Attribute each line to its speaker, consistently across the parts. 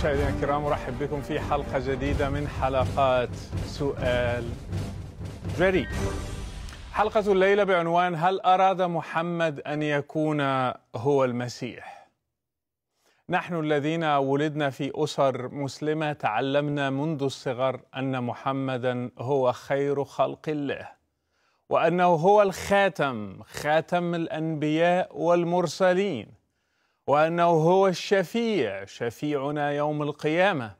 Speaker 1: مشاهدينا الكرام ارحب بكم في حلقه جديده من حلقات سؤال جريء. حلقه الليله بعنوان هل اراد محمد ان يكون هو المسيح؟ نحن الذين ولدنا في اسر مسلمه تعلمنا منذ الصغر ان محمدا هو خير خلق الله وانه هو الخاتم خاتم الانبياء والمرسلين وانه هو الشفيع شفيعنا يوم القيامه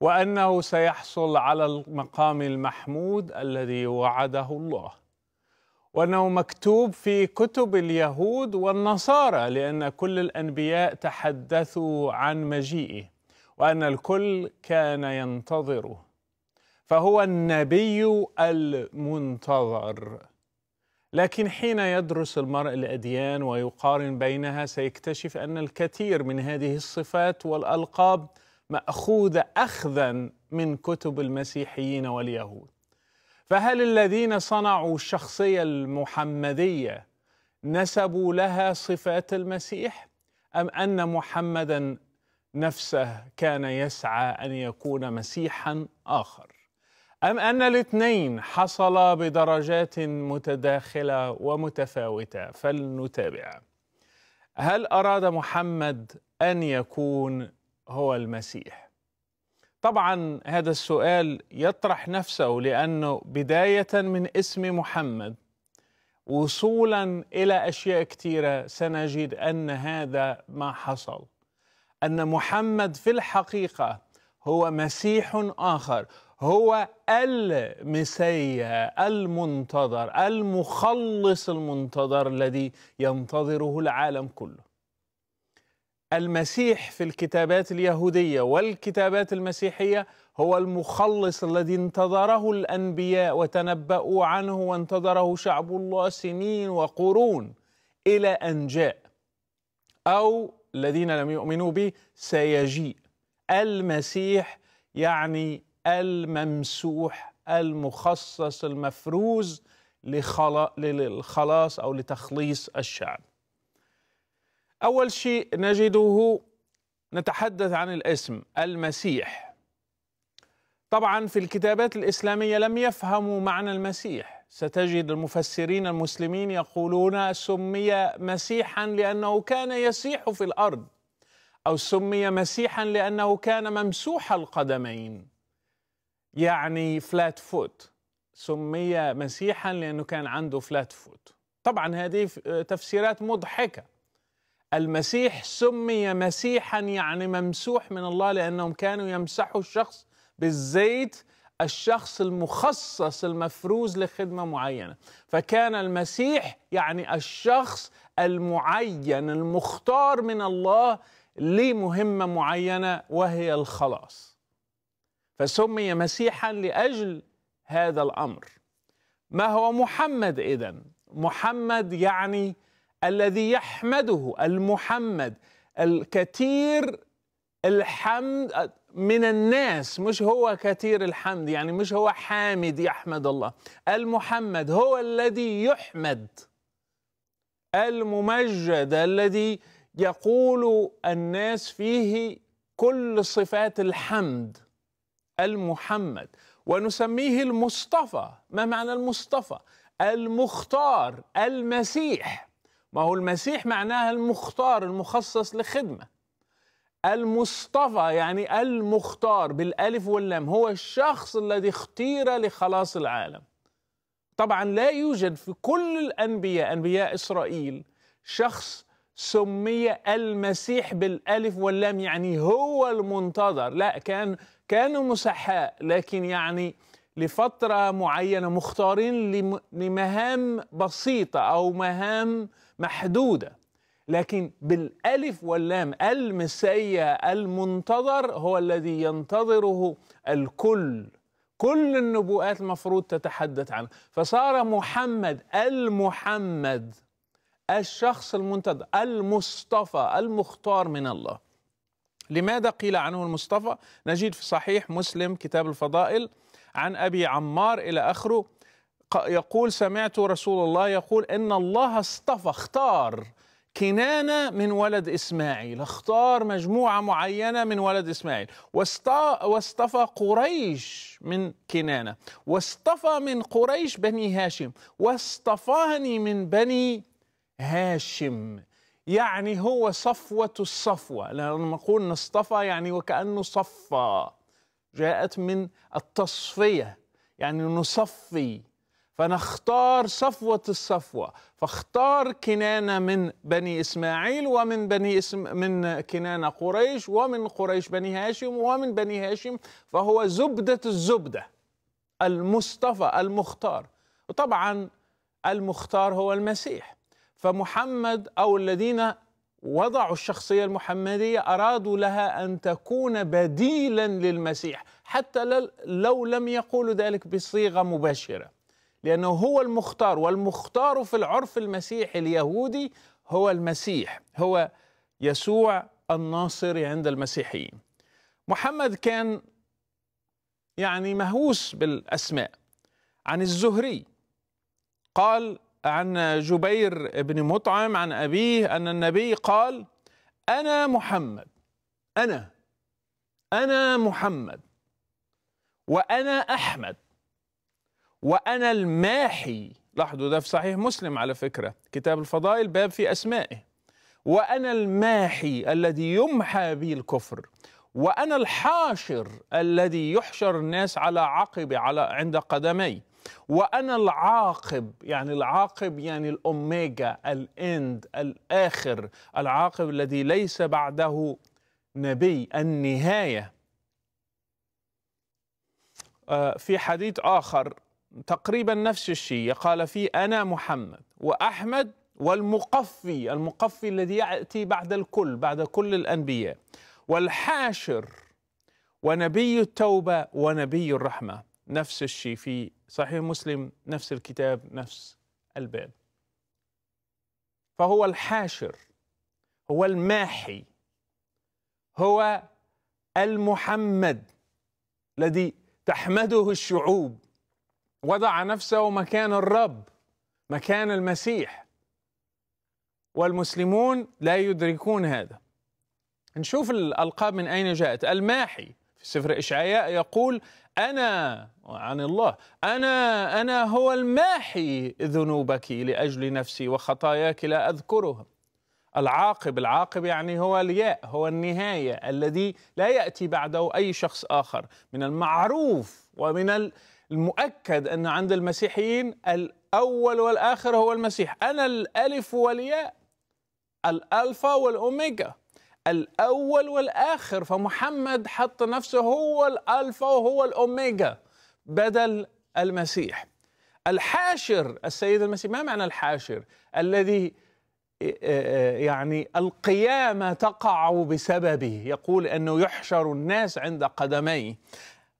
Speaker 1: وانه سيحصل على المقام المحمود الذي وعده الله وانه مكتوب في كتب اليهود والنصارى لان كل الانبياء تحدثوا عن مجيئه وان الكل كان ينتظره فهو النبي المنتظر لكن حين يدرس المرء الاديان ويقارن بينها سيكتشف ان الكثير من هذه الصفات والالقاب ماخوذه اخذا من كتب المسيحيين واليهود فهل الذين صنعوا الشخصيه المحمديه نسبوا لها صفات المسيح ام ان محمدا نفسه كان يسعى ان يكون مسيحا اخر أم أن الاثنين حصل بدرجات متداخلة ومتفاوتة فلنتابع هل أراد محمد أن يكون هو المسيح؟ طبعا هذا السؤال يطرح نفسه لأنه بداية من اسم محمد وصولا إلى أشياء كثيرة سنجد أن هذا ما حصل أن محمد في الحقيقة هو مسيح آخر هو المسيا المنتظر المخلص المنتظر الذي ينتظره العالم كله المسيح في الكتابات اليهودية والكتابات المسيحية هو المخلص الذي انتظره الأنبياء وتنبأوا عنه وانتظره شعب الله سنين وقرون إلى أن جاء أو الذين لم يؤمنوا به سيجيء المسيح يعني الممسوح المخصص المفروز للخلاص او لتخليص الشعب. اول شيء نجده نتحدث عن الاسم المسيح. طبعا في الكتابات الاسلاميه لم يفهموا معنى المسيح، ستجد المفسرين المسلمين يقولون سمي مسيحا لانه كان يسيح في الارض او سمي مسيحا لانه كان ممسوح القدمين. يعني فلات فوت سمي مسيحا لأنه كان عنده فلات فوت طبعا هذه تفسيرات مضحكة المسيح سمي مسيحا يعني ممسوح من الله لأنهم كانوا يمسحوا الشخص بالزيت الشخص المخصص المفروز لخدمة معينة فكان المسيح يعني الشخص المعين المختار من الله لمهمة معينة وهي الخلاص فسمي مسيحا لاجل هذا الامر ما هو محمد اذا محمد يعني الذي يحمده المحمد الكثير الحمد من الناس مش هو كثير الحمد يعني مش هو حامد يحمد الله المحمد هو الذي يحمد الممجد الذي يقول الناس فيه كل صفات الحمد المحمد ونسميه المصطفى ما معنى المصطفى المختار المسيح ما هو المسيح معناها المختار المخصص لخدمه المصطفى يعني المختار بالالف واللام هو الشخص الذي اختير لخلاص العالم طبعا لا يوجد في كل الانبياء انبياء اسرائيل شخص سمي المسيح بالالف واللام يعني هو المنتظر لا كان كانوا مسحاء لكن يعني لفترة معينة مختارين لمهام بسيطة أو مهام محدودة لكن بالألف واللام المسيا المنتظر هو الذي ينتظره الكل كل النبوءات المفروض تتحدث عنه فصار محمد المحمد الشخص المنتظر المصطفى المختار من الله لماذا قيل عنه المصطفى نجد في صحيح مسلم كتاب الفضائل عن أبي عمار إلى آخره يقول سمعت رسول الله يقول إن الله اصطفى اختار كنانة من ولد إسماعيل اختار مجموعة معينة من ولد إسماعيل واصطفى قريش من كنانة واصطفى من قريش بني هاشم واصطفاني من بني هاشم يعني هو صفوة الصفوة لما نقول نصطفى يعني وكأنه صفى جاءت من التصفية يعني نصفي فنختار صفوة الصفوة فاختار كنانة من بني إسماعيل ومن بني اسم من كنانة قريش ومن قريش بني هاشم ومن بني هاشم فهو زبدة الزبدة المصطفى المختار وطبعا المختار هو المسيح فمحمد او الذين وضعوا الشخصيه المحمديه ارادوا لها ان تكون بديلا للمسيح حتى لو لم يقولوا ذلك بصيغه مباشره لانه هو المختار والمختار في العرف المسيحي اليهودي هو المسيح هو يسوع الناصري عند المسيحيين محمد كان يعني مهووس بالاسماء عن الزهري قال عن جبير بن مطعم عن أبيه أن النبي قال أنا محمد أنا أنا محمد وأنا أحمد وأنا الماحي لاحظوا ده في صحيح مسلم على فكرة كتاب الفضائل باب في أسمائه وأنا الماحي الذي يمحى به الكفر وأنا الحاشر الذي يحشر الناس على عقب على عند قدمي وأنا العاقب يعني العاقب يعني الأوميجا الإند الآخر العاقب الذي ليس بعده نبي النهاية آه، في حديث آخر تقريبا نفس الشيء قال فيه أنا محمد وأحمد والمقفي المقفي الذي يأتي بعد الكل بعد كل الأنبياء والحاشر ونبي التوبة ونبي الرحمة نفس الشيء في صحيح مسلم نفس الكتاب نفس الباب فهو الحاشر هو الماحي هو المحمد الذي تحمده الشعوب وضع نفسه مكان الرب مكان المسيح والمسلمون لا يدركون هذا نشوف الألقاب من أين جاءت الماحي في سفر إشعياء يقول أنا عن الله أنا أنا هو الماحي ذنوبك لأجل نفسي وخطاياك لا أذكرها العاقب العاقب يعني هو الياء هو النهاية الذي لا يأتي بعده أي شخص آخر من المعروف ومن المؤكد أن عند المسيحيين الأول والآخر هو المسيح أنا الألف والياء الألفا والأوميجا الأول والآخر فمحمد حط نفسه هو الألفا وهو الأوميجا بدل المسيح الحاشر السيد المسيح ما معنى الحاشر الذي يعني القيامة تقع بسببه يقول أنه يحشر الناس عند قدميه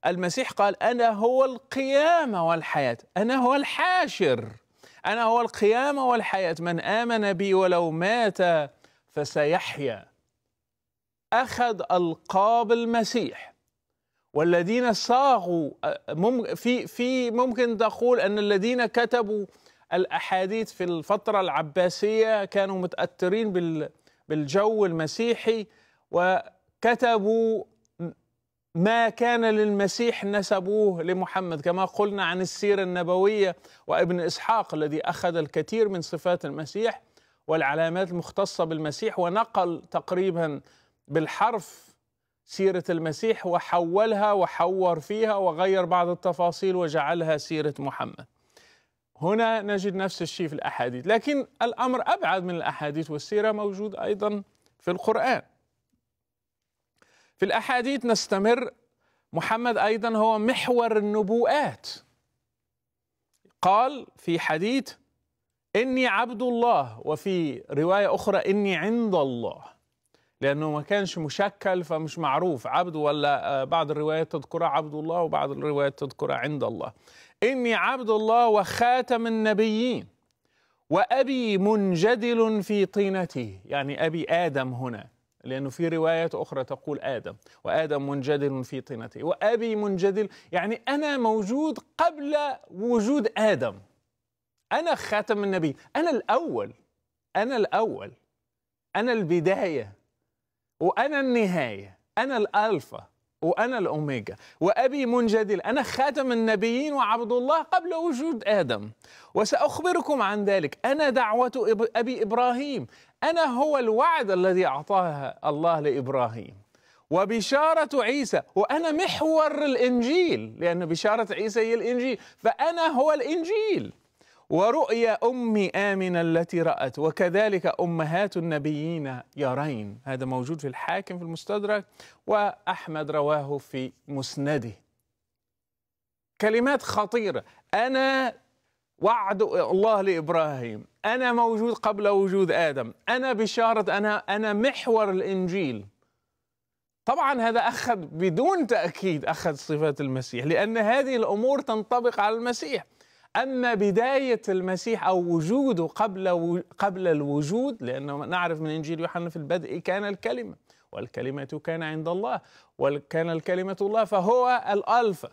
Speaker 1: المسيح قال أنا هو القيامة والحياة أنا هو الحاشر أنا هو القيامة والحياة من آمن بي ولو مات فسيحيا أخذ ألقاب المسيح والذين صاغوا في في ممكن تقول أن الذين كتبوا الأحاديث في الفترة العباسية كانوا متأثرين بالجو المسيحي وكتبوا ما كان للمسيح نسبوه لمحمد كما قلنا عن السيرة النبوية وابن إسحاق الذي أخذ الكثير من صفات المسيح والعلامات المختصة بالمسيح ونقل تقريبا بالحرف سيرة المسيح وحولها وحور فيها وغير بعض التفاصيل وجعلها سيرة محمد هنا نجد نفس الشيء في الأحاديث لكن الأمر أبعد من الأحاديث والسيرة موجود أيضا في القرآن في الأحاديث نستمر محمد أيضا هو محور النبوءات قال في حديث إني عبد الله وفي رواية أخرى إني عند الله لأنه ما كانش مشكل فمش معروف عبد ولا آه، بعض الروايات تذكرها عبد الله وبعض الروايات تذكرها عند الله إني عبد الله وخاتم النبيين وأبي منجدل في طينته يعني أبي آدم هنا لأنه في روايات أخرى تقول آدم وآدم منجدل في طينته وأبي منجدل يعني أنا موجود قبل وجود آدم أنا خاتم النبي أنا الأول أنا الأول أنا البداية وأنا النهاية أنا الألفا وأنا الأوميجا وأبي منجدل أنا خاتم النبيين وعبد الله قبل وجود آدم وسأخبركم عن ذلك أنا دعوة أبي إبراهيم أنا هو الوعد الذي أعطاها الله لإبراهيم وبشارة عيسى وأنا محور الإنجيل لأن بشارة عيسى هي الإنجيل فأنا هو الإنجيل ورؤيا أم آمنة التي رأت وكذلك أمهات النبيين يرين هذا موجود في الحاكم في المستدرك وأحمد رواه في مسنده كلمات خطيرة أنا وعد الله لإبراهيم أنا موجود قبل وجود آدم أنا بشارة أنا أنا محور الإنجيل طبعا هذا أخذ بدون تأكيد أخذ صفات المسيح لأن هذه الأمور تنطبق على المسيح أما بداية المسيح أو وجوده قبل و... قبل الوجود لأنه نعرف من إنجيل يوحنا في البدء كان الكلمة والكلمة كان عند الله وكان الكلمة الله فهو الألفا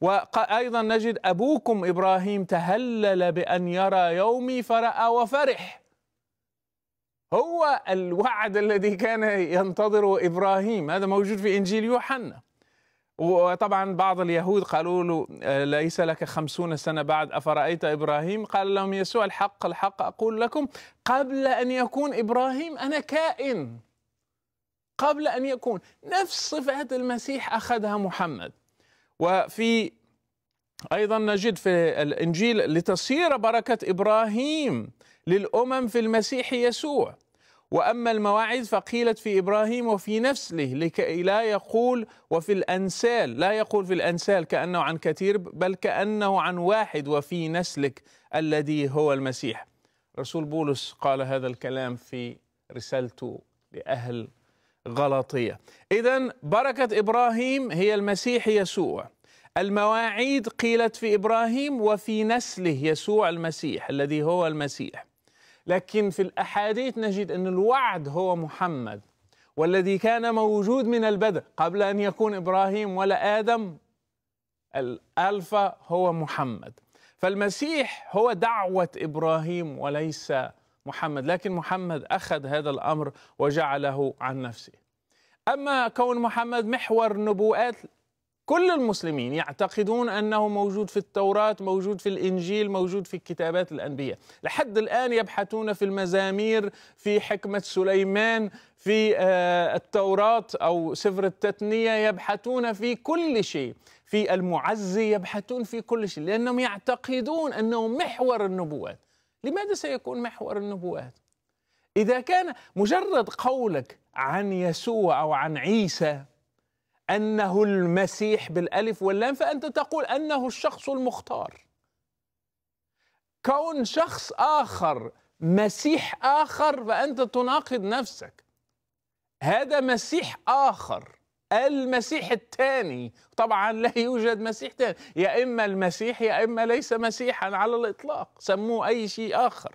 Speaker 1: وأيضا نجد أبوكم إبراهيم تهلل بأن يرى يومي فرأى وفرح هو الوعد الذي كان ينتظره إبراهيم هذا موجود في إنجيل يوحنا وطبعا بعض اليهود قالوا له آه، ليس لك خمسون سنة بعد أفرأيت إبراهيم قال لهم يسوع الحق الحق أقول لكم قبل أن يكون إبراهيم أنا كائن قبل أن يكون نفس صفة المسيح أخذها محمد وفي أيضا نجد في الإنجيل لتصير بركة إبراهيم للأمم في المسيح يسوع وأما المواعظ فقيلت في إبراهيم وفي نسله لكي لا يقول وفي الأنسال لا يقول في الأنسال كأنه عن كثير بل كأنه عن واحد وفي نسلك الذي هو المسيح رسول بولس قال هذا الكلام في رسالته لأهل غلطية إذا بركة إبراهيم هي المسيح يسوع المواعيد قيلت في إبراهيم وفي نسله يسوع المسيح الذي هو المسيح لكن في الأحاديث نجد أن الوعد هو محمد والذي كان موجود من البدء قبل أن يكون إبراهيم ولا آدم الألفا هو محمد فالمسيح هو دعوة إبراهيم وليس محمد لكن محمد أخذ هذا الأمر وجعله عن نفسه أما كون محمد محور نبوءات كل المسلمين يعتقدون انه موجود في التوراه، موجود في الانجيل، موجود في كتابات الانبياء، لحد الان يبحثون في المزامير، في حكمه سليمان، في آه، التوراه او سفر التثنيه، يبحثون في كل شيء، في المعزي يبحثون في كل شيء، لانهم يعتقدون انه محور النبوات. لماذا سيكون محور النبوات؟ إذا كان مجرد قولك عن يسوع أو عن عيسى أنه المسيح بالألف واللام فأنت تقول أنه الشخص المختار كون شخص آخر مسيح آخر فأنت تناقض نفسك هذا مسيح آخر المسيح الثاني طبعا لا يوجد مسيح ثاني يا إما المسيح يا إما ليس مسيحا على الإطلاق سموه أي شيء آخر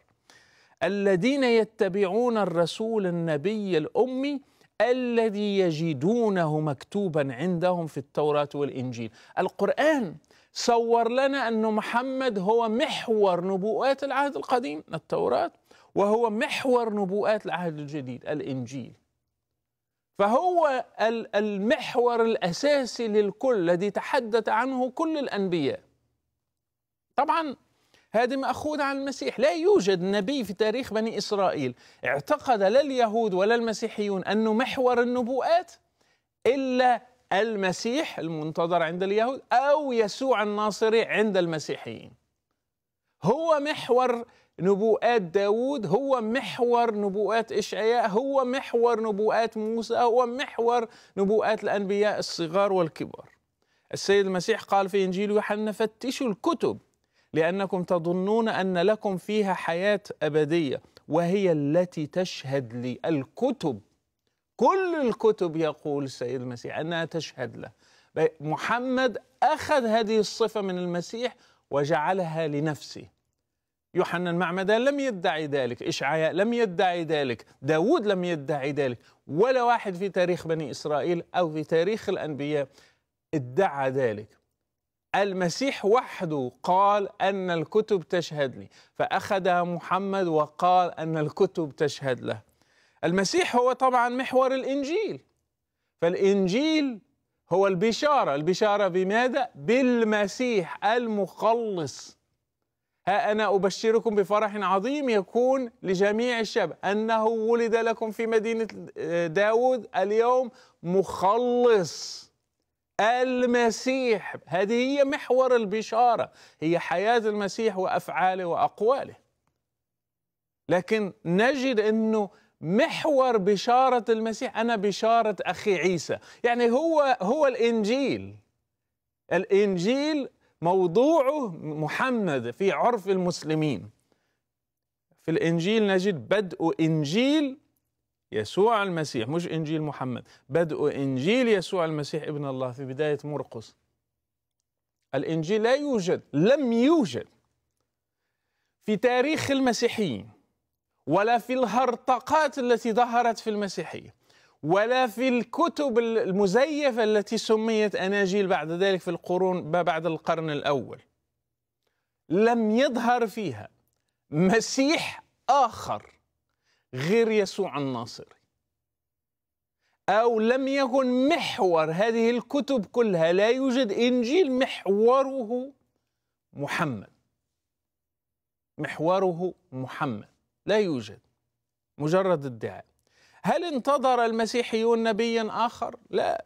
Speaker 1: الذين يتبعون الرسول النبي الأمي الذي يجدونه مكتوبا عندهم في التوراة والإنجيل القرآن صور لنا أن محمد هو محور نبوءات العهد القديم التوراة وهو محور نبوءات العهد الجديد الإنجيل فهو المحور الأساسي للكل الذي تحدث عنه كل الأنبياء طبعا هذه مأخوذة عن المسيح لا يوجد نبي في تاريخ بني إسرائيل اعتقد لا اليهود ولا المسيحيون أنه محور النبوءات إلا المسيح المنتظر عند اليهود أو يسوع الناصري عند المسيحيين هو محور نبوءات داود هو محور نبوءات إشعياء هو محور نبوءات موسى هو محور نبوءات الأنبياء الصغار والكبار السيد المسيح قال في إنجيل يوحنا فتشوا الكتب لأنكم تظنون أن لكم فيها حياة أبدية وهي التي تشهد لي الكتب كل الكتب يقول السيد المسيح أنها تشهد له محمد أخذ هذه الصفة من المسيح وجعلها لنفسه يوحنا المعمدان لم يدعي ذلك إشعياء لم يدعي ذلك داود لم يدعي ذلك ولا واحد في تاريخ بني إسرائيل أو في تاريخ الأنبياء ادعى ذلك المسيح وحده قال أن الكتب تشهد لي فاخذ محمد وقال أن الكتب تشهد له المسيح هو طبعا محور الإنجيل فالإنجيل هو البشارة البشارة بماذا؟ بالمسيح المخلص ها أنا أبشركم بفرح عظيم يكون لجميع الشعب أنه ولد لكم في مدينة آه، داود اليوم مخلص المسيح هذه هي محور البشارة هي حياة المسيح وأفعاله وأقواله لكن نجد أنه محور بشارة المسيح أنا بشارة أخي عيسى يعني هو هو الإنجيل الإنجيل موضوعه محمد في عرف المسلمين في الإنجيل نجد بدء إنجيل يسوع المسيح مش إنجيل محمد بدء إنجيل يسوع المسيح ابن الله في بداية مرقس الإنجيل لا يوجد لم يوجد في تاريخ المسيحيين ولا في الهرطقات التي ظهرت في المسيحية ولا في الكتب المزيفة التي سميت أناجيل بعد ذلك في القرون بعد القرن الأول لم يظهر فيها مسيح آخر غير يسوع الناصري أو لم يكن محور هذه الكتب كلها لا يوجد إنجيل محوره محمد محوره محمد لا يوجد مجرد ادعاء هل انتظر المسيحيون نبيا آخر؟ لا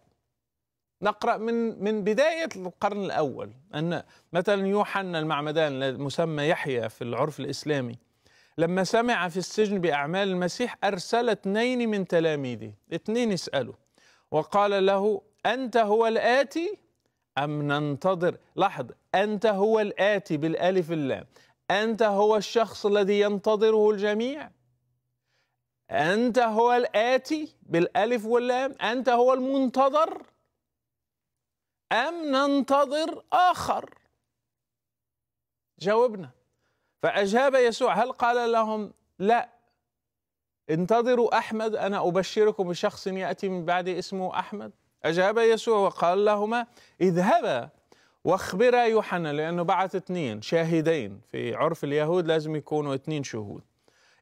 Speaker 1: نقرأ من من بداية القرن الأول أن مثلا يوحنا المعمدان المسمى يحيى في العرف الإسلامي لما سمع في السجن بأعمال المسيح أرسل اثنين من تلاميذه اثنين اسأله وقال له أنت هو الآتي أم ننتظر لاحظ أنت هو الآتي بالألف اللام أنت هو الشخص الذي ينتظره الجميع أنت هو الآتي بالألف واللام أنت هو المنتظر أم ننتظر آخر جاوبنا فأجاب يسوع هل قال لهم لا انتظروا أحمد أنا أبشركم بشخص يأتي من بعد اسمه أحمد أجاب يسوع وقال لهما اذهبا واخبرا يوحنا لأنه بعث اثنين شاهدين في عرف اليهود لازم يكونوا اثنين شهود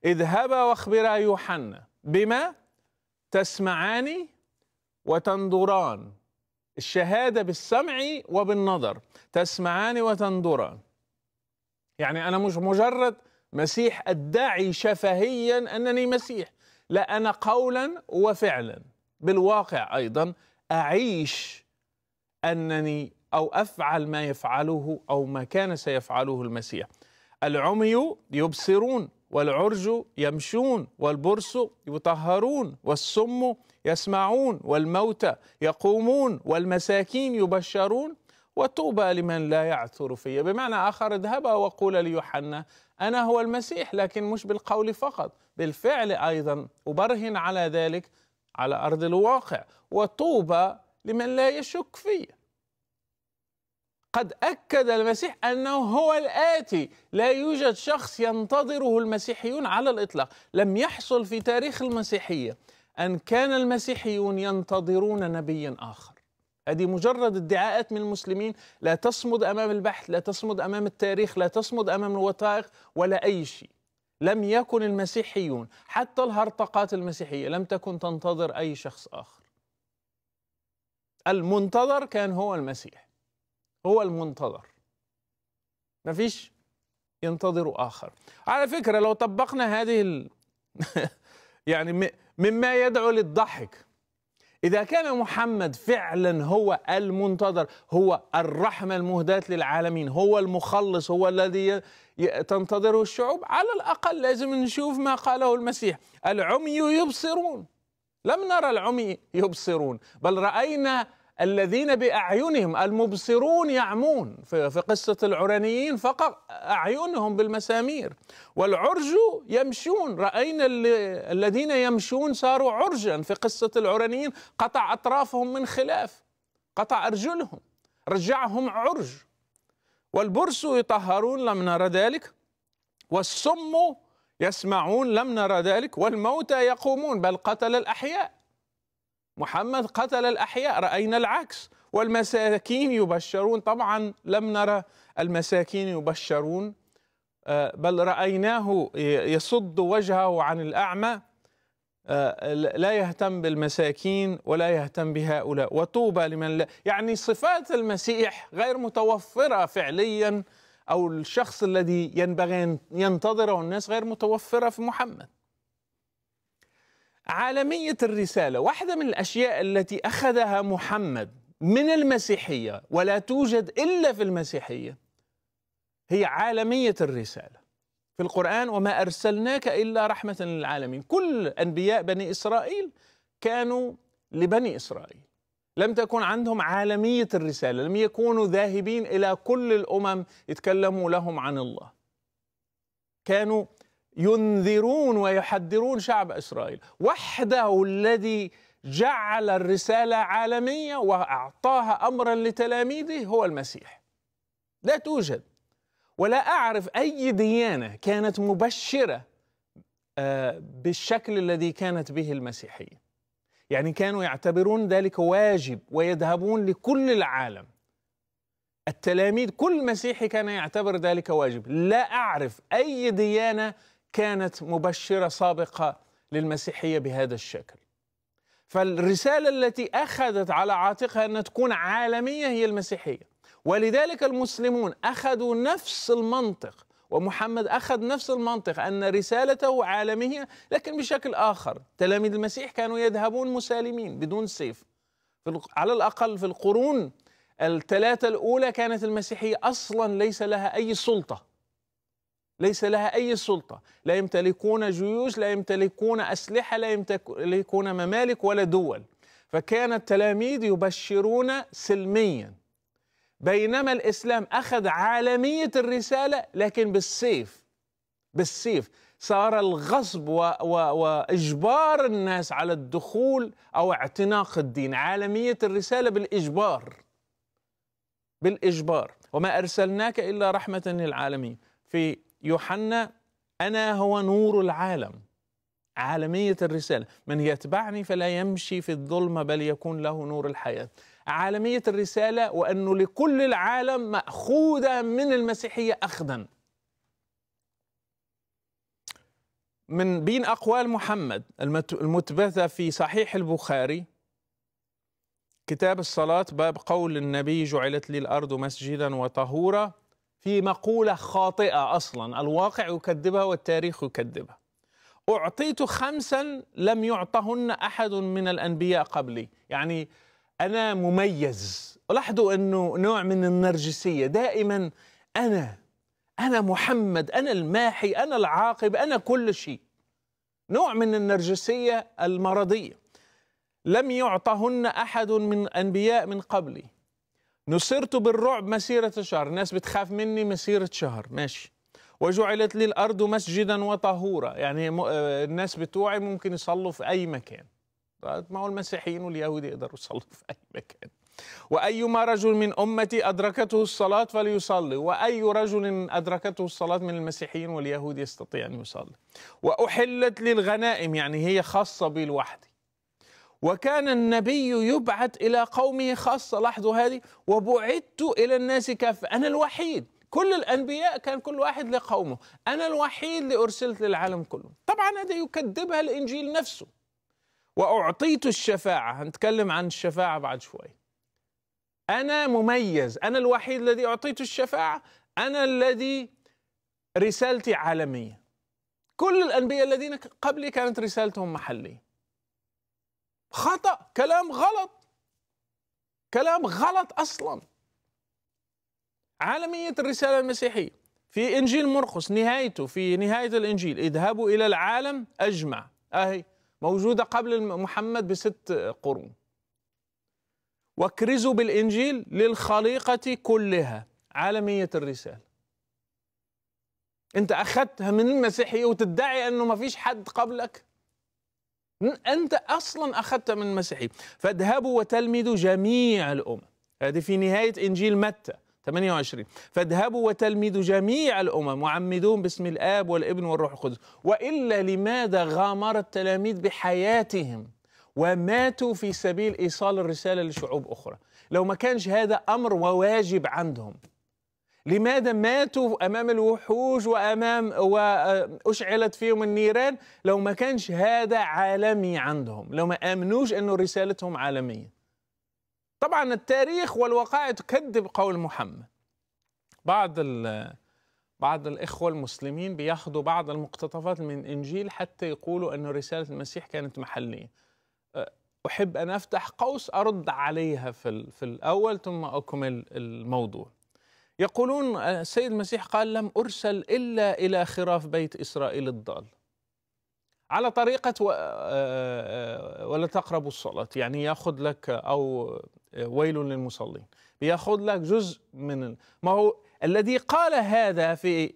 Speaker 1: اذهبا واخبرا يوحنا بما تسمعان وتنظران الشهادة بالسمع وبالنظر تسمعان وتنظران يعني أنا مش مجرد مسيح أدعي شفهيا أنني مسيح لا أنا قولا وفعلا بالواقع أيضا أعيش أنني أو أفعل ما يفعله أو ما كان سيفعله المسيح العمي يبصرون والعرج يمشون والبرص يطهرون والسم يسمعون والموتى يقومون والمساكين يبشرون وطوبى لمن لا يعثر في بمعنى آخر اذهب وقول ليوحنا أنا هو المسيح لكن مش بالقول فقط بالفعل أيضا أبرهن على ذلك على أرض الواقع وطوبى لمن لا يشك في قد أكد المسيح أنه هو الآتي لا يوجد شخص ينتظره المسيحيون على الإطلاق لم يحصل في تاريخ المسيحية أن كان المسيحيون ينتظرون نبيا آخر هذه مجرد ادعاءات من المسلمين لا تصمد أمام البحث لا تصمد أمام التاريخ لا تصمد أمام الوثائق ولا أي شيء لم يكن المسيحيون حتى الهرطقات المسيحية لم تكن تنتظر أي شخص آخر المنتظر كان هو المسيح هو المنتظر ما فيش ينتظر آخر على فكرة لو طبقنا هذه ال... يعني مما يدعو للضحك إذا كان محمد فعلا هو المنتظر هو الرحمة المهداة للعالمين هو المخلص هو الذي تنتظره الشعوب على الأقل لازم نشوف ما قاله المسيح العمي يبصرون لم نرى العمي يبصرون بل رأينا الذين بأعينهم المبصرون يعمون في قصة العرانيين فقط أعينهم بالمسامير والعرج يمشون رأينا الذين يمشون صاروا عرجا في قصة العرانيين قطع أطرافهم من خلاف قطع أرجلهم رجعهم عرج والبرس يطهرون لم نرى ذلك والسم يسمعون لم نرى ذلك والموتى يقومون بل قتل الأحياء محمد قتل الأحياء رأينا العكس والمساكين يبشرون طبعا لم نرى المساكين يبشرون آه، بل رأيناه يصد وجهه عن الأعمى آه، لا يهتم بالمساكين ولا يهتم بهؤلاء وطوبى لمن لا يعني صفات المسيح غير متوفرة فعليا أو الشخص الذي ينبغي ينتظره الناس غير متوفرة في محمد عالمية الرسالة واحدة من الأشياء التي أخذها محمد من المسيحية ولا توجد إلا في المسيحية هي عالمية الرسالة في القرآن وما أرسلناك إلا رحمة للعالمين كل أنبياء بني إسرائيل كانوا لبني إسرائيل لم تكن عندهم عالمية الرسالة لم يكونوا ذاهبين إلى كل الأمم يتكلموا لهم عن الله كانوا ينذرون ويحذرون شعب إسرائيل وحده الذي جعل الرسالة عالمية وأعطاها أمرا لتلاميذه هو المسيح لا توجد ولا أعرف أي ديانة كانت مبشرة آه، بالشكل الذي كانت به المسيحية يعني كانوا يعتبرون ذلك واجب ويذهبون لكل العالم التلاميذ كل مسيحي كان يعتبر ذلك واجب لا أعرف أي ديانة كانت مبشرة سابقة للمسيحية بهذا الشكل فالرسالة التي أخذت على عاتقها أن تكون عالمية هي المسيحية ولذلك المسلمون أخذوا نفس المنطق ومحمد أخذ نفس المنطق أن رسالته عالمية لكن بشكل آخر تلاميذ المسيح كانوا يذهبون مسالمين بدون سيف على الأقل في القرون الثلاثة الأولى كانت المسيحية أصلا ليس لها أي سلطة ليس لها أي سلطة لا يمتلكون جيوش لا يمتلكون أسلحة لا يمتلكون ممالك ولا دول فكان التلاميذ يبشرون سلميا بينما الإسلام أخذ عالمية الرسالة لكن بالسيف بالسيف صار الغصب و... و... وإجبار الناس على الدخول أو اعتناق الدين عالمية الرسالة بالإجبار بالإجبار وما أرسلناك إلا رحمة للعالمين في يوحنا أنا هو نور العالم عالمية الرسالة من يتبعني فلا يمشي في الظلمة بل يكون له نور الحياة عالمية الرسالة وأنه لكل العالم مأخوذة من المسيحية أخذا من بين أقوال محمد المتبثة في صحيح البخاري كتاب الصلاة باب قول النبي جعلت لي الأرض مسجدا وطهورا في مقولة خاطئة أصلا الواقع يكذبها والتاريخ يكذبها أعطيت خمسا لم يعطهن أحد من الأنبياء قبلي يعني أنا مميز لاحظوا أنه نوع من النرجسية دائما أنا أنا محمد أنا الماحي أنا العاقب أنا كل شيء نوع من النرجسية المرضية لم يعطهن أحد من أنبياء من قبلي نصرت بالرعب مسيرة شهر الناس بتخاف مني مسيرة شهر ماشي وجعلت لي الأرض مسجدا وطهورا يعني آه، الناس بتوعي ممكن يصلوا في أي مكان طيب، ما هو المسيحيين واليهود يقدروا يصلوا في أي مكان وأيما رجل من أمتي أدركته الصلاة فليصلي وأي رجل أدركته الصلاة من المسيحيين واليهود يستطيع أن يصلي وأحلت لي الغنائم يعني هي خاصة بي لوحدي وكان النبي يبعث إلى قومه خاصة لاحظوا هذه وبعثت إلى الناس كافة أنا الوحيد كل الأنبياء كان كل واحد لقومه أنا الوحيد اللي أرسلت للعالم كله طبعا هذا يكذبها الإنجيل نفسه وأعطيت الشفاعة هنتكلم عن الشفاعة بعد شوي أنا مميز أنا الوحيد الذي أعطيت الشفاعة أنا الذي رسالتي عالمية كل الأنبياء الذين قبلي كانت رسالتهم محلية خطأ كلام غلط كلام غلط أصلا عالمية الرسالة المسيحية في إنجيل مرقس نهايته في نهاية الإنجيل اذهبوا إلى العالم أجمع أهي موجودة قبل محمد بست قرون واكرزوا بالإنجيل للخليقة كلها عالمية الرسالة أنت أخذتها من المسيحية وتدعي أنه ما فيش حد قبلك أنت أصلا أخذت من المسيحية فاذهبوا وتلمذوا جميع الأمم هذه في نهاية إنجيل متى 28 فاذهبوا وتلمذوا جميع الأمم وعمدوهم باسم الآب والابن والروح القدس وإلا لماذا غامر التلاميذ بحياتهم وماتوا في سبيل إيصال الرسالة لشعوب أخرى لو ما كانش هذا أمر وواجب عندهم لماذا ماتوا امام الوحوش وامام واشعلت آه، فيهم النيران لو ما كانش هذا عالمي عندهم لو ما امنوش انه رسالتهم عالميه طبعا التاريخ والوقائع تكذب قول محمد بعض بعض الاخوه المسلمين بياخذوا بعض المقتطفات من انجيل حتى يقولوا ان رساله المسيح كانت محليه آه، احب ان افتح قوس ارد عليها في في الاول ثم اكمل الموضوع يقولون السيد آه، المسيح قال لم أرسل إلا إلى خراف بيت إسرائيل الضال على طريقة آه، آه، ولا تقربوا الصلاة يعني ياخذ لك أو ويل للمصلين بياخذ لك جزء من ما هو الذي قال هذا في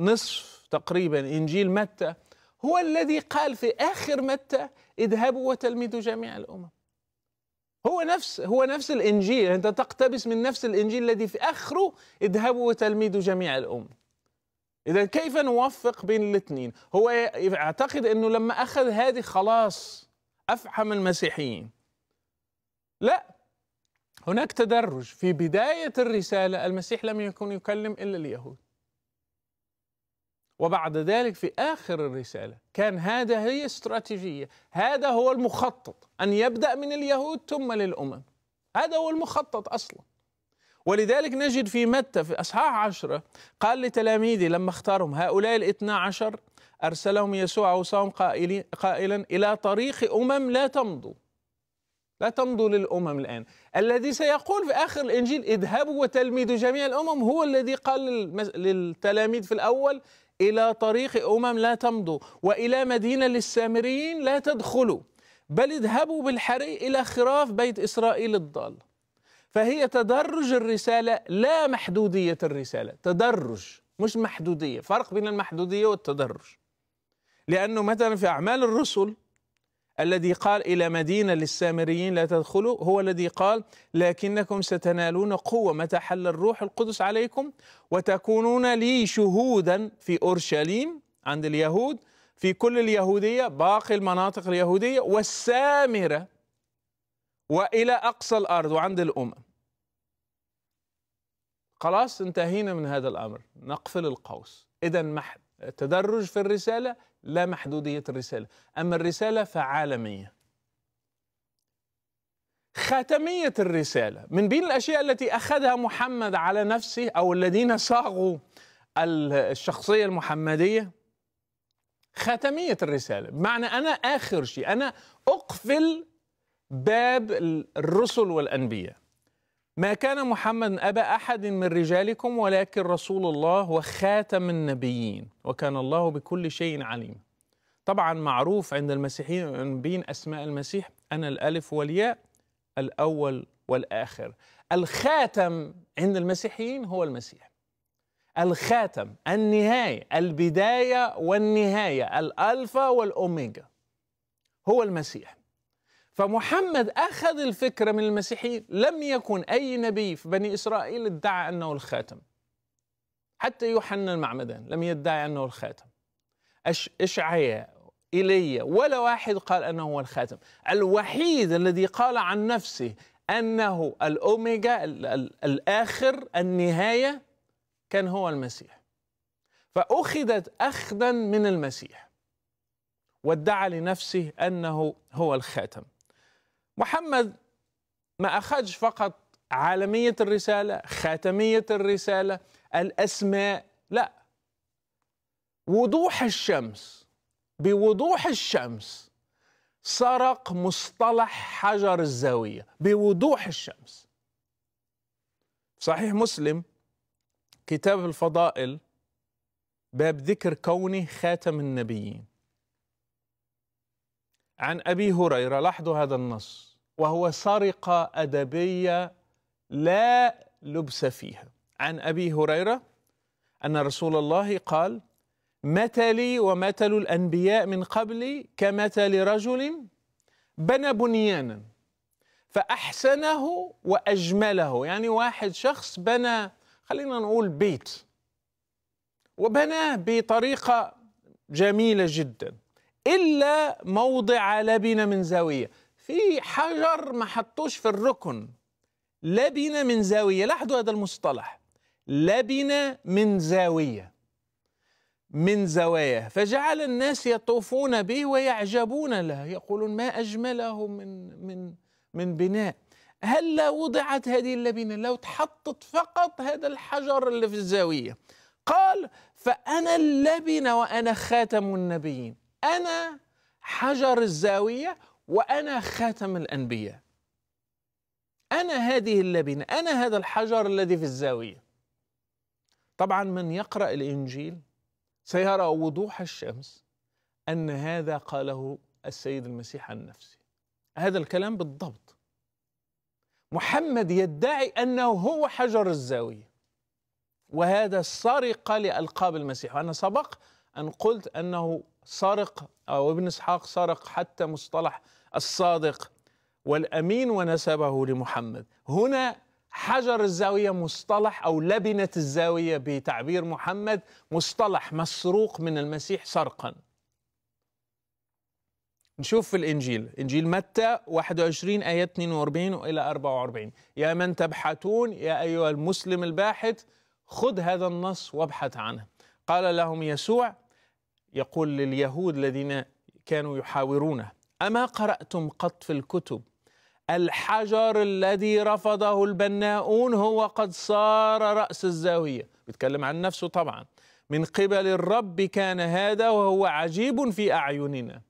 Speaker 1: نصف تقريبا إنجيل متى هو الذي قال في آخر متى اذهبوا وتلمذوا جميع الأمم هو نفس هو نفس الانجيل انت تقتبس من نفس الانجيل الذي في اخره اذهبوا وتلميذوا جميع الامم اذا كيف نوفق بين الاثنين هو يعتقد انه لما اخذ هذه خلاص افحم المسيحيين لا هناك تدرج في بدايه الرساله المسيح لم يكن يكلم الا اليهود وبعد ذلك في آخر الرسالة كان هذا هي استراتيجية هذا هو المخطط أن يبدأ من اليهود ثم للأمم هذا هو المخطط أصلا ولذلك نجد في متى في أصحاح عشرة قال لتلاميذه لما اختارهم هؤلاء الاثنا عشر أرسلهم يسوع وصاهم قائلا إلى طريق أمم لا تمضوا لا تمضوا للأمم الآن الذي سيقول في آخر الإنجيل اذهبوا وتلميذوا جميع الأمم هو الذي قال للتلاميذ في الأول إلى طريق أمم لا تمضوا وإلى مدينة للسامريين لا تدخلوا بل اذهبوا بالحري إلى خراف بيت إسرائيل الضال فهي تدرج الرسالة لا محدودية الرسالة تدرج مش محدودية فرق بين المحدودية والتدرج لأنه مثلا في أعمال الرسل الذي قال إلى مدينة للسامريين لا تدخلوا هو الذي قال لكنكم ستنالون قوة متى حل الروح القدس عليكم وتكونون لي شهودا في أورشليم عند اليهود في كل اليهودية باقي المناطق اليهودية والسامرة وإلى أقصى الأرض وعند الأمم خلاص انتهينا من هذا الأمر نقفل القوس إذا تدرج في الرسالة لا محدودية الرسالة أما الرسالة فعالمية خاتمية الرسالة من بين الأشياء التي أخذها محمد على نفسه أو الذين صاغوا الشخصية المحمدية خاتمية الرسالة بمعنى أنا آخر شيء أنا أقفل باب الرسل والأنبياء ما كان محمد أبا أحد من رجالكم ولكن رسول الله وخاتم النبيين وكان الله بكل شيء عليم طبعا معروف عند المسيحيين بين أسماء المسيح أنا الألف والياء الأول والآخر الخاتم عند المسيحيين هو المسيح الخاتم النهاية البداية والنهاية الألفا والأوميجا هو المسيح فمحمد أخذ الفكرة من المسيحيين لم يكن أي نبي في بني إسرائيل ادعى أنه الخاتم حتى يوحنا المعمدان لم يدعي أنه الخاتم إشعياء إلي ولا واحد قال أنه هو الخاتم الوحيد الذي قال عن نفسه أنه الأوميجا الآخر النهاية كان هو المسيح فأخذت أخذا من المسيح وادعى لنفسه أنه هو الخاتم محمد ما أخذش فقط عالمية الرسالة خاتمية الرسالة الأسماء لا وضوح الشمس بوضوح الشمس سرق مصطلح حجر الزاوية بوضوح الشمس صحيح مسلم كتاب الفضائل باب ذكر كونه خاتم النبيين عن أبي هريرة لاحظوا هذا النص وهو سرقة أدبية لا لبس فيها عن أبي هريرة أن رسول الله قال مثلي ومثل الأنبياء من قبلي كمثل رجل بنى بنيانا فأحسنه وأجمله يعني واحد شخص بنى خلينا نقول بيت وبناه بطريقة جميلة جدا إلا موضع لبنة من زاوية في حجر ما حطوش في الركن لبنة من زاوية لاحظوا هذا المصطلح لبنة من زاوية من زوايا فجعل الناس يطوفون به ويعجبون له يقولون ما أجمله من من من بناء هل لا وضعت هذه اللبنة لو تحطت فقط هذا الحجر اللي في الزاوية قال فأنا اللبنة وأنا خاتم النبيين أنا حجر الزاوية وأنا خاتم الأنبياء أنا هذه اللبنة أنا هذا الحجر الذي في الزاوية طبعا من يقرأ الإنجيل سيرى وضوح الشمس أن هذا قاله السيد المسيح عن نفسه هذا الكلام بالضبط محمد يدعي أنه هو حجر الزاوية وهذا سرقة لألقاب المسيح وأنا سبق أن قلت أنه سرق أو ابن إسحاق سرق حتى مصطلح الصادق والأمين ونسبه لمحمد هنا حجر الزاوية مصطلح أو لبنة الزاوية بتعبير محمد مصطلح مسروق من المسيح سرقا نشوف في الإنجيل إنجيل متى 21 آية 42 إلى 44 يا من تبحثون يا أيها المسلم الباحث خذ هذا النص وابحث عنه قال لهم يسوع يقول لليهود الذين كانوا يحاورونه أما قرأتم قط في الكتب الحجر الذي رفضه البناؤون هو قد صار رأس الزاوية بيتكلم عن نفسه طبعا من قبل الرب كان هذا وهو عجيب في أعيننا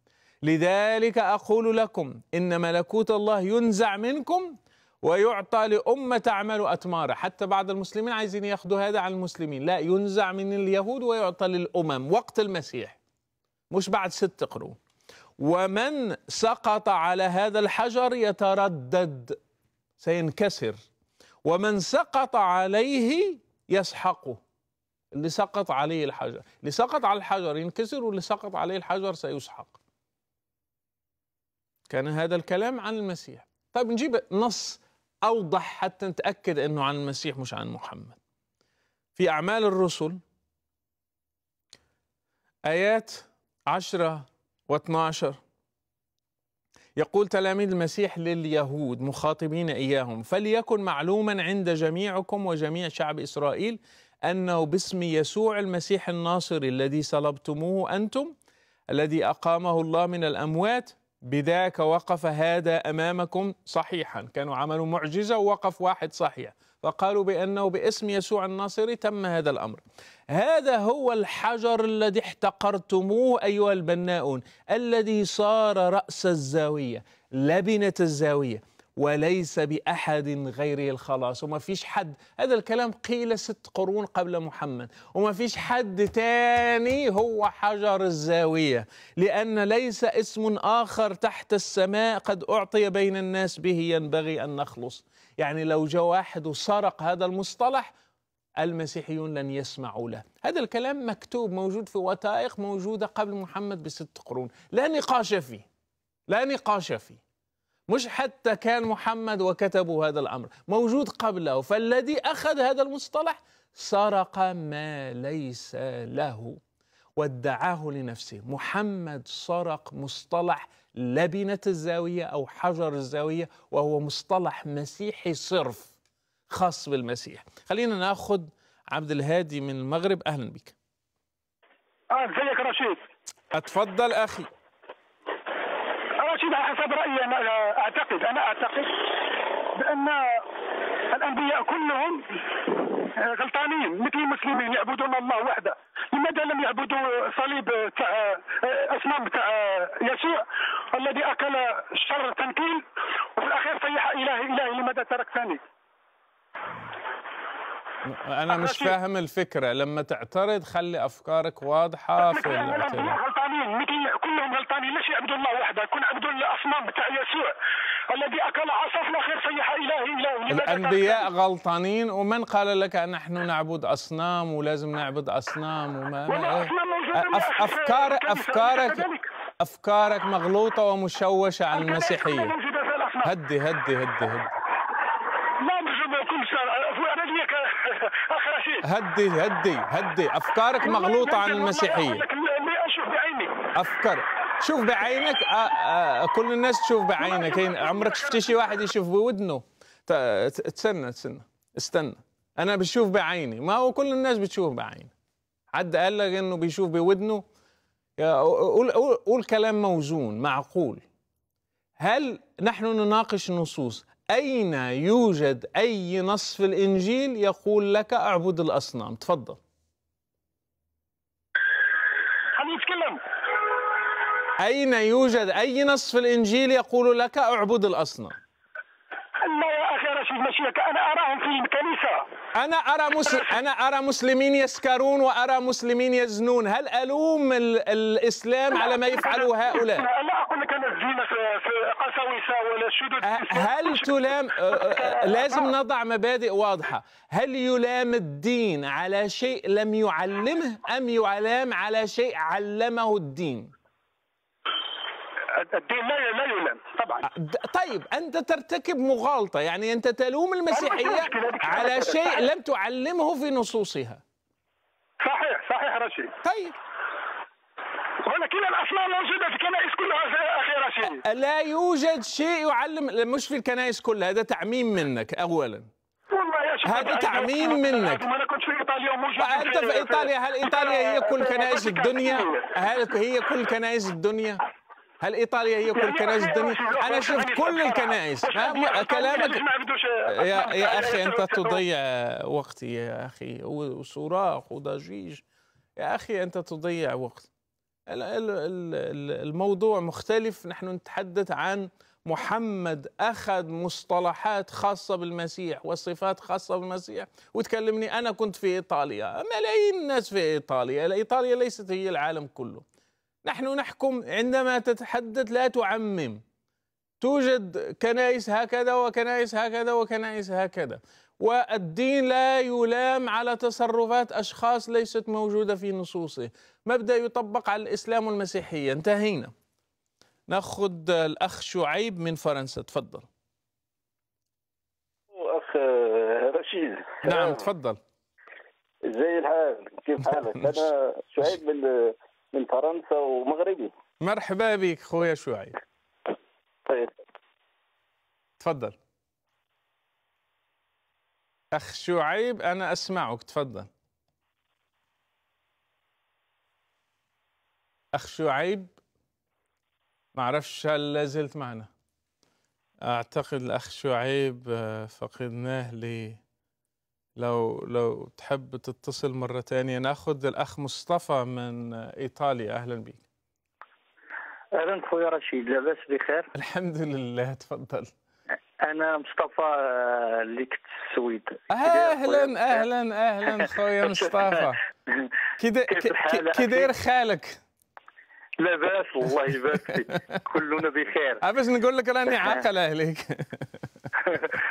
Speaker 1: لذلك أقول لكم إن ملكوت الله ينزع منكم ويعطى لأمة تعمل أتمارة حتى بعض المسلمين عايزين ياخذوا هذا عن المسلمين لا ينزع من اليهود ويعطى للأمم وقت المسيح مش بعد ست قرون ومن سقط على هذا الحجر يتردد سينكسر ومن سقط عليه يسحقه اللي سقط عليه الحجر اللي سقط على الحجر ينكسر واللي سقط عليه الحجر سيسحق كان هذا الكلام عن المسيح طيب نجيب نص أوضح حتى نتأكد أنه عن المسيح مش عن محمد في أعمال الرسل آيات عشرة واثناشر يقول تلاميذ المسيح لليهود مخاطبين إياهم فليكن معلوما عند جميعكم وجميع شعب إسرائيل أنه باسم يسوع المسيح الناصري الذي صلبتموه أنتم الذي أقامه الله من الأموات بذاك وقف هذا أمامكم صحيحا كانوا عملوا معجزة ووقف واحد صحيح فقالوا بأنه باسم يسوع الناصري تم هذا الأمر هذا هو الحجر الذي احتقرتموه أيها البناؤون الذي صار رأس الزاوية لبنة الزاوية وليس بأحد غيره الخلاص وما فيش حد هذا الكلام قيل ست قرون قبل محمد وما فيش حد تاني هو حجر الزاوية لأن ليس اسم آخر تحت السماء قد أعطي بين الناس به ينبغي أن نخلص يعني لو جاء واحد وسرق هذا المصطلح المسيحيون لن يسمعوا له هذا الكلام مكتوب موجود في وثائق موجودة قبل محمد بست قرون لا نقاش فيه لا نقاش فيه مش حتى كان محمد وكتبوا هذا الأمر موجود قبله فالذي أخذ هذا المصطلح سرق ما ليس له وادعاه لنفسه محمد سرق مصطلح لبنة الزاوية أو حجر الزاوية وهو مصطلح مسيحي صرف خاص بالمسيح خلينا ناخذ عبد الهادي من المغرب أهلا بك
Speaker 2: ازيك رشيد اتفضل اخي حسب رايي انا اعتقد انا اعتقد بان الانبياء كلهم غلطانين مثل المسلمين يعبدون الله وحده لماذا لم يعبدوا صليب تاع اصنام تاع يسوع الذي اكل شر التنكيل وفي الاخير صيح الهي الهي لماذا تركتني
Speaker 1: انا مش فاهم الفكره لما تعترض خلي افكارك واضحه في الاعتراض
Speaker 2: غلطانين مثل كلهم غلطانين ليش يعبدوا الله وحده يكون عبدوا الاصنام بتاع يسوع الذي اكل عصا في الاخير صيح اله اله الانبياء
Speaker 1: غلطانين ومن قال لك نحن نعبد اصنام ولازم نعبد اصنام وما إيه؟ أف افكار افكارك افكارك مغلوطه ومشوشه عن المسيحيه هدي هدي هدي هدي هدي هدي هدي افكارك مغلوطه عن المسيحيه اشوف بعيني افكار شوف بعينك آه، آه، كل الناس تشوف بعينك عمرك شفتي شي واحد يشوف بودنه تستنى تستنى استنى انا بشوف بعيني ما هو كل الناس بتشوف بعيني حد قال لك انه بيشوف بودنه قول قول كلام موزون معقول هل نحن نناقش نصوص أين يوجد أي نص في الإنجيل يقول لك أعبد الأصنام تفضل خليه يتكلم أين يوجد أي نص في الإنجيل يقول لك أعبد الأصنام لا يا أخي رشيد مشيك أنا أراهم في الكنيسة أنا أرى مسل... أنا أرى مسلمين يسكرون وأرى مسلمين يزنون هل ألوم ال... الإسلام على ما يفعله هؤلاء لا أقول لك أنا الزينة في... في... ملتوثه ولا سدود أه، هل تلام أه، أه، لازم نضع مبادئ واضحه هل يلام الدين على شيء لم يعلمه ام يلام على شيء علمه الدين الدين لا لا يلام طبعا طيب انت ترتكب مغالطه يعني انت تلوم المسيحيه على شيء لم تعلمه في نصوصها
Speaker 2: صحيح صحيح رشيد طيب على كلا الأصنام موجودة في الكنائس كلها
Speaker 1: أخي رشيد لا يوجد شيء يعلم مش في الكنائس كلها هذا تعميم منك أولا
Speaker 2: والله يا شيخ هذا تعميم منك أنا كنت في إيطاليا
Speaker 1: وموجود أنت في إيطاليا هل إيطاليا هي كل كنائس الدنيا؟ هل هي كل كنائس الدنيا؟ هل ايطاليا هي كل يعني كنائس الدنيا؟ انا شفت كل الكنائس كلامك يا, يا اخي انت تضيع وقتي يا اخي وصراخ وضجيج يا اخي انت تضيع وقت الموضوع مختلف نحن نتحدث عن محمد أخذ مصطلحات خاصة بالمسيح وصفات خاصة بالمسيح وتكلمني أنا كنت في إيطاليا ملايين الناس في إيطاليا إيطاليا ليست هي العالم كله نحن نحكم عندما تتحدث لا تعمم توجد كنائس هكذا وكنائس هكذا وكنائس هكذا والدين لا يلام على تصرفات أشخاص ليست موجودة في نصوصه مبدأ يطبق على الإسلام والمسيحية انتهينا ناخذ الأخ شعيب من فرنسا تفضل
Speaker 2: أخ رشيد
Speaker 1: نعم آه. تفضل
Speaker 2: زي الحال كيف حالك أنا شعيب من من فرنسا ومغربي
Speaker 1: مرحبا بك خويا شعيب طيب تفضل أخ شعيب أنا أسمعك تفضل أخ شعيب ما أعرفش هل لازلت معنا أعتقد الأخ شعيب فقدناه لي لو لو تحب تتصل مرة ثانية ناخذ الأخ مصطفى من إيطاليا أهلا بك
Speaker 2: أهلا خويا رشيد لاباس بخير
Speaker 1: الحمد لله تفضل
Speaker 2: انا مصطفى آه، اللي كنت السويد اهلا اهلا اهلا خويا مصطفى
Speaker 1: كي داير خالك
Speaker 2: لاباس الله يبارك فيك كلنا بخير
Speaker 1: باش نقول لك راني عاقل عليك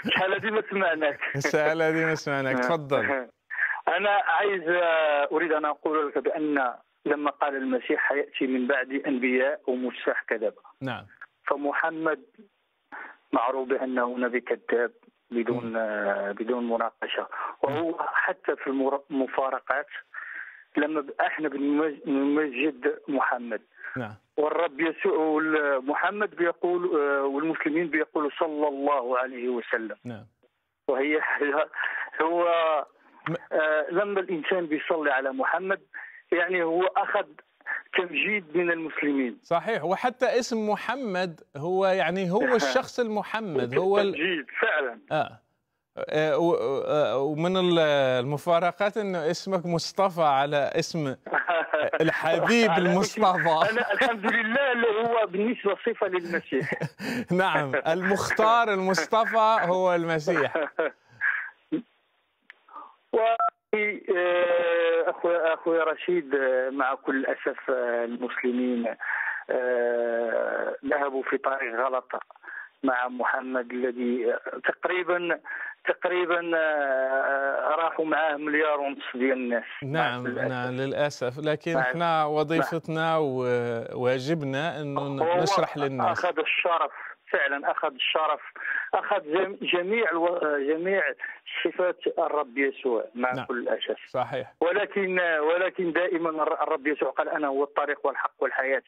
Speaker 2: شحال هذه ما سمعناك شحال
Speaker 1: هذه ما سمعناك تفضل
Speaker 2: انا عايز آه، اريد ان اقول لك بان لما قال المسيح ياتي من بعد انبياء ومشاح كذبه نعم فمحمد معروف بانه نبي كذاب بدون آه، بدون مناقشه وهو حتى في المفارقات لما احنا بنمجد محمد نعم. والرب يسوع محمد بيقول آه، والمسلمين بيقولوا صلى الله عليه وسلم نعم. وهي هو آه، لما الانسان
Speaker 1: بيصلي على محمد يعني هو اخذ تمجيد من المسلمين صحيح وحتى اسم محمد هو يعني هو الشخص المحمد هو تمجيد فعلا آه. آه،, آه، ومن المفارقات انه اسمك مصطفى على اسم الحبيب المصطفى انا الحمد لله اللي هو بالنسبه صفه للمسيح نعم المختار المصطفى هو المسيح إيه،
Speaker 2: اخوي اخويا رشيد آه، مع كل اسف آه، المسلمين آه، ذهبوا في طريق غلط مع محمد الذي تقريبا تقريبا راحوا معاه مليار ونص ديال الناس
Speaker 1: نعم نعم للاسف لكن احنا وظيفتنا وواجبنا انه نشرح للناس اخذ الشرف فعلا اخذ الشرف اخذ
Speaker 2: جميع جميع صفات الرب يسوع مع
Speaker 1: نعم. كل الاسف صحيح
Speaker 2: ولكن ولكن دائما الرب يسوع قال انا هو الطريق والحق والحياه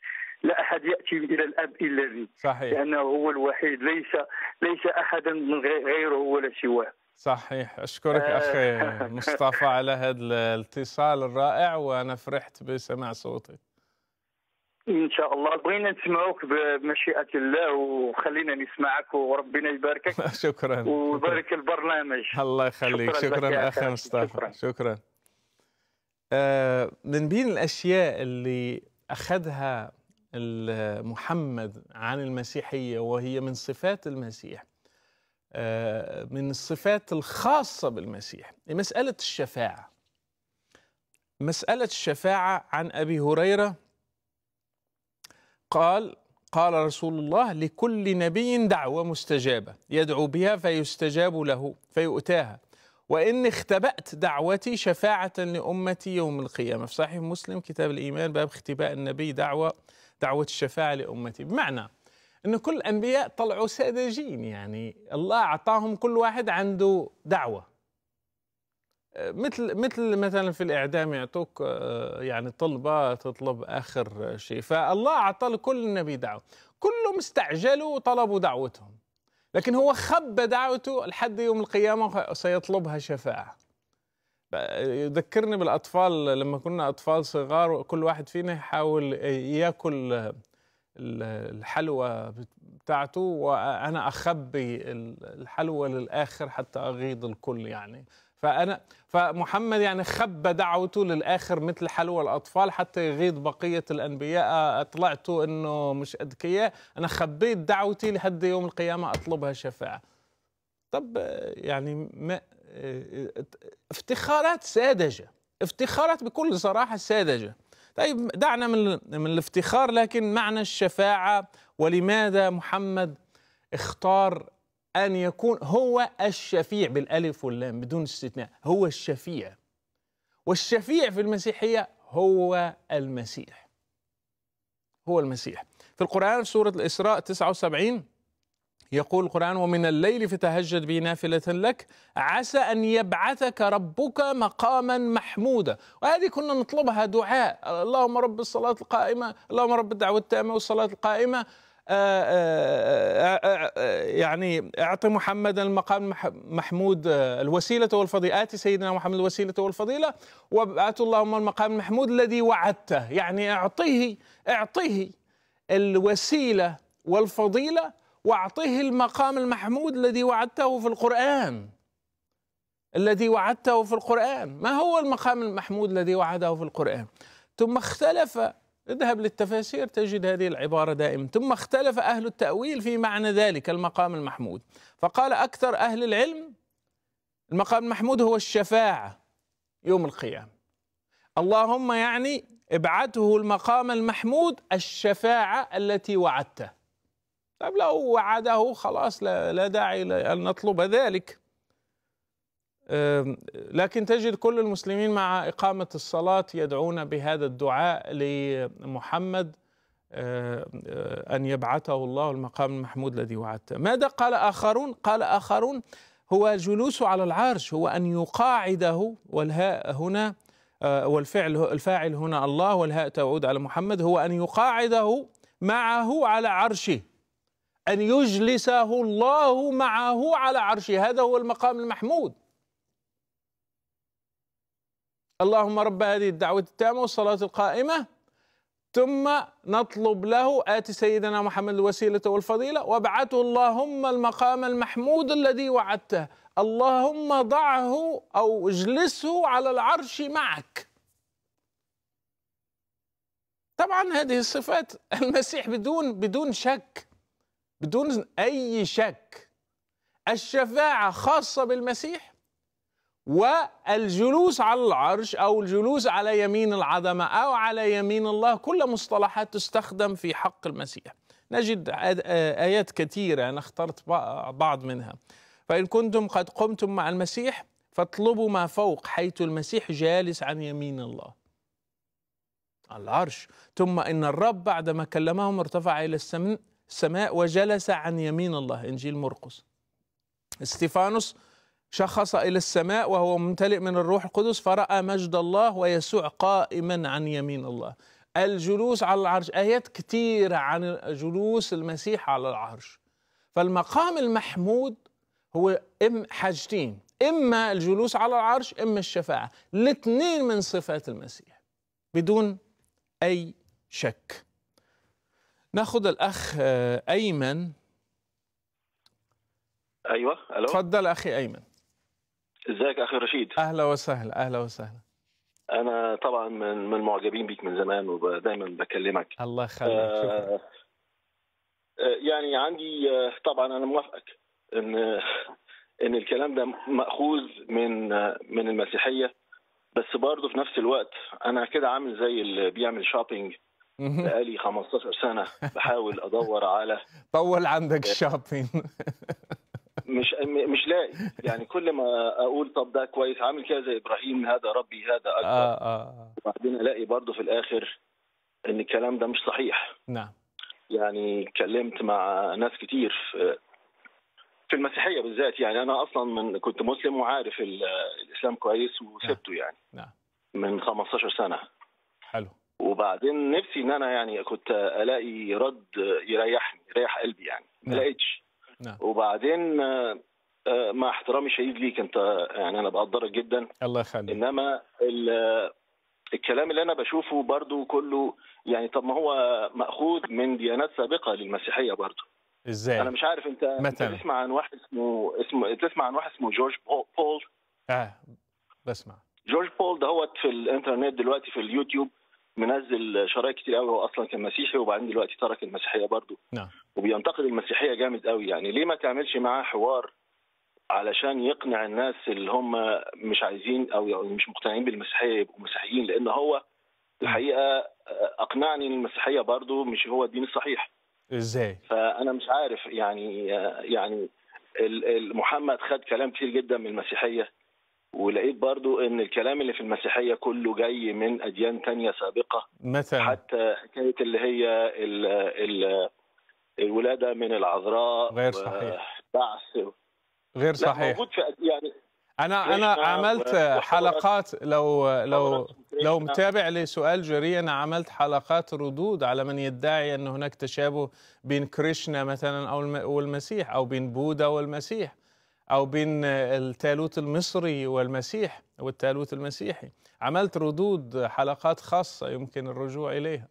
Speaker 2: لا احد ياتي الى الاب الا بي صحيح لانه هو الوحيد ليس ليس احدا من غيره ولا سواه
Speaker 1: صحيح اشكرك آه. اخي مصطفى على هذا الاتصال الرائع وانا فرحت بسماع صوتك
Speaker 2: ان شاء الله بغينا نسمعوك بمشيئه الله وخلينا نسمعك وربنا يباركك
Speaker 1: شكرا ويبارك
Speaker 2: البرنامج
Speaker 1: الله يخليك شكرا, شكرا اخي مصطفى شكرا, شكرا. آه من بين الاشياء اللي اخذها محمد عن المسيحيه وهي من صفات المسيح آه من الصفات الخاصه بالمسيح مساله الشفاعه مساله الشفاعه عن ابي هريره قال قال رسول الله لكل نبي دعوة مستجابة يدعو بها فيستجاب له فيؤتاها وإن اختبأت دعوتي شفاعة لأمتي يوم القيامة في صحيح مسلم كتاب الإيمان باب اختباء النبي دعوة دعوة الشفاعة لأمتي بمعنى أن كل الأنبياء طلعوا ساذجين يعني الله أعطاهم كل واحد عنده دعوة مثل مثل مثلا في الاعدام يعطوك آه، يعني طلبه تطلب اخر شيء فالله اعطى لكل نبي دعوه كلهم استعجلوا وطلبوا دعوتهم لكن هو خبى دعوته لحد يوم القيامه سيطلبها شفاعه يذكرني بالاطفال لما كنا اطفال صغار وكل واحد فينا يحاول ياكل الحلوى بتاعته وانا اخبي الحلوى للاخر حتى اغيض الكل يعني فانا فمحمد يعني خبى دعوته للاخر مثل حلوى الاطفال حتى يغيظ بقيه الانبياء طلعتوا انه مش اذكياء انا خبيت دعوتي لحد يوم القيامه اطلبها شفاعه طب يعني ما افتخارات ساذجه افتخارات بكل صراحه ساذجه طيب دعنا من من الافتخار لكن معنى الشفاعه ولماذا محمد اختار أن يكون هو الشفيع بالألف واللام بدون استثناء هو الشفيع والشفيع في المسيحية هو المسيح هو المسيح في القرآن في سورة الإسراء 79 يقول القرآن ومن الليل فتهجد به نافلة لك عسى أن يبعثك ربك مقاما محمودا وهذه كنا نطلبها دعاء اللهم رب الصلاة القائمة اللهم رب الدعوة التامة والصلاة القائمة آه، آه، آه، يعني اعطي محمدا المقام محمود الوسيلة والفضيلة آتي سيدنا محمد الوسيلة والفضيلة وابعث اللهم المقام المحمود الذي وعدته يعني اعطيه اعطيه الوسيلة والفضيلة واعطيه المقام المحمود الذي وعدته في القرآن الذي وعدته في القرآن ما هو المقام المحمود الذي وعده في القرآن ثم اختلف اذهب للتفاسير تجد هذه العبارة دائما ثم اختلف أهل التأويل في معنى ذلك المقام المحمود فقال أكثر أهل العلم المقام المحمود هو الشفاعة يوم القيامة اللهم يعني ابعته المقام المحمود الشفاعة التي وعدته طيب لو وعده خلاص لا, لا داعي أن نطلب ذلك لكن تجد كل المسلمين مع إقامة الصلاة يدعون بهذا الدعاء لمحمد أن يبعثه الله المقام المحمود الذي وعدته ماذا قال آخرون؟ قال آخرون هو الجلوس على العرش هو أن يقاعده والهاء هنا أه، والفعل الفاعل هنا الله والهاء تعود على محمد هو أن يقاعده معه على عرشه أن يجلسه الله معه على عرشه هذا هو المقام المحمود اللهم رب هذه الدعوة التامة والصلاة القائمة ثم نطلب له آت سيدنا محمد الوسيلة والفضيلة وابعثه اللهم المقام المحمود الذي وعدته اللهم ضعه أو اجلسه على العرش معك طبعا هذه الصفات المسيح بدون بدون شك بدون أي شك الشفاعة خاصة بالمسيح والجلوس على العرش او الجلوس على يمين العظمه او على يمين الله كل مصطلحات تستخدم في حق المسيح. نجد ايات كثيره انا اخترت بعض منها. فان كنتم قد قمتم مع المسيح فاطلبوا ما فوق حيث المسيح جالس عن يمين الله. على العرش ثم ان الرب بعدما كلمهم ارتفع الى السماء وجلس عن يمين الله انجيل مرقس. استيفانوس شخص إلى السماء وهو ممتلئ من الروح القدس فرأى مجد الله ويسوع قائما عن يمين الله الجلوس على العرش آيات كثيرة عن جلوس المسيح على العرش فالمقام المحمود هو إم حاجتين إما الجلوس على العرش إما الشفاعة الاثنين من صفات المسيح بدون أي شك ناخذ الأخ آه، أيمن أيوة ألو تفضل أخي أيمن ازيك اخي رشيد اهلا وسهلا اهلا وسهلا
Speaker 3: انا طبعا من من معجبين بيك من زمان ودايما بكلمك
Speaker 1: الله يخليك آه,
Speaker 3: آه، يعني عندي آه، طبعا انا موافقك ان ان الكلام ده ماخوذ من آه، من المسيحيه بس برضه في نفس الوقت انا كده عامل زي اللي بيعمل شوبينج بقالي 15 سنه بحاول ادور على
Speaker 1: طول عندك الشوبينج
Speaker 3: مش مش لاقي يعني كل ما اقول طب ده كويس عامل كده زي ابراهيم هذا ربي هذا اكبر
Speaker 1: آه آه.
Speaker 3: وبعدين آه. الاقي برضه في الاخر ان الكلام ده مش صحيح نعم يعني اتكلمت مع ناس كتير في في المسيحيه بالذات يعني انا اصلا من كنت مسلم وعارف الاسلام كويس وسبته نعم. يعني نعم من 15 سنه حلو وبعدين نفسي ان انا يعني كنت الاقي رد يريحني يريح قلبي يعني ما نعم. لقيتش نعم. وبعدين آه، آه، مع احترامي شديد ليك انت يعني انا بقدرك جدا الله يخليك انما الكلام اللي انا بشوفه برضو كله يعني طب ما هو ماخوذ من ديانات سابقه للمسيحيه برضو ازاي انا مش عارف انت مثلا تسمع عن واحد اسمه اسمه تسمع عن واحد اسمه جورج بول
Speaker 1: اه بسمع
Speaker 3: جورج بول ده هو في الانترنت دلوقتي في اليوتيوب منزل شرايط كتير قوي هو اصلا كان مسيحي وبعدين دلوقتي ترك المسيحيه برضه نعم وبينتقد المسيحيه جامد قوي يعني ليه ما تعملش معاه حوار علشان يقنع الناس اللي هم مش عايزين او يعني مش مقتنعين بالمسيحيه يبقوا مسيحيين لان هو الحقيقه اقنعني ان المسيحيه برضه مش هو الدين الصحيح ازاي فانا مش عارف يعني يعني محمد خد كلام كتير جدا من المسيحيه ولقيت برضو ان الكلام اللي في المسيحيه كله جاي من اديان تانية سابقه مثلا حتى حكايه اللي هي ال ال الولاده من العذراء غير صحيح بعث غير صحيح موجود في يعني
Speaker 1: انا انا عملت حلقات لو لو لو نعم. متابع لسؤال جري انا عملت حلقات ردود على من يدعي ان هناك تشابه بين كريشنا مثلا او والمسيح او بين بوذا والمسيح أو بين التالوت المصري والمسيح والتالوت المسيحي عملت ردود حلقات خاصة يمكن الرجوع إليها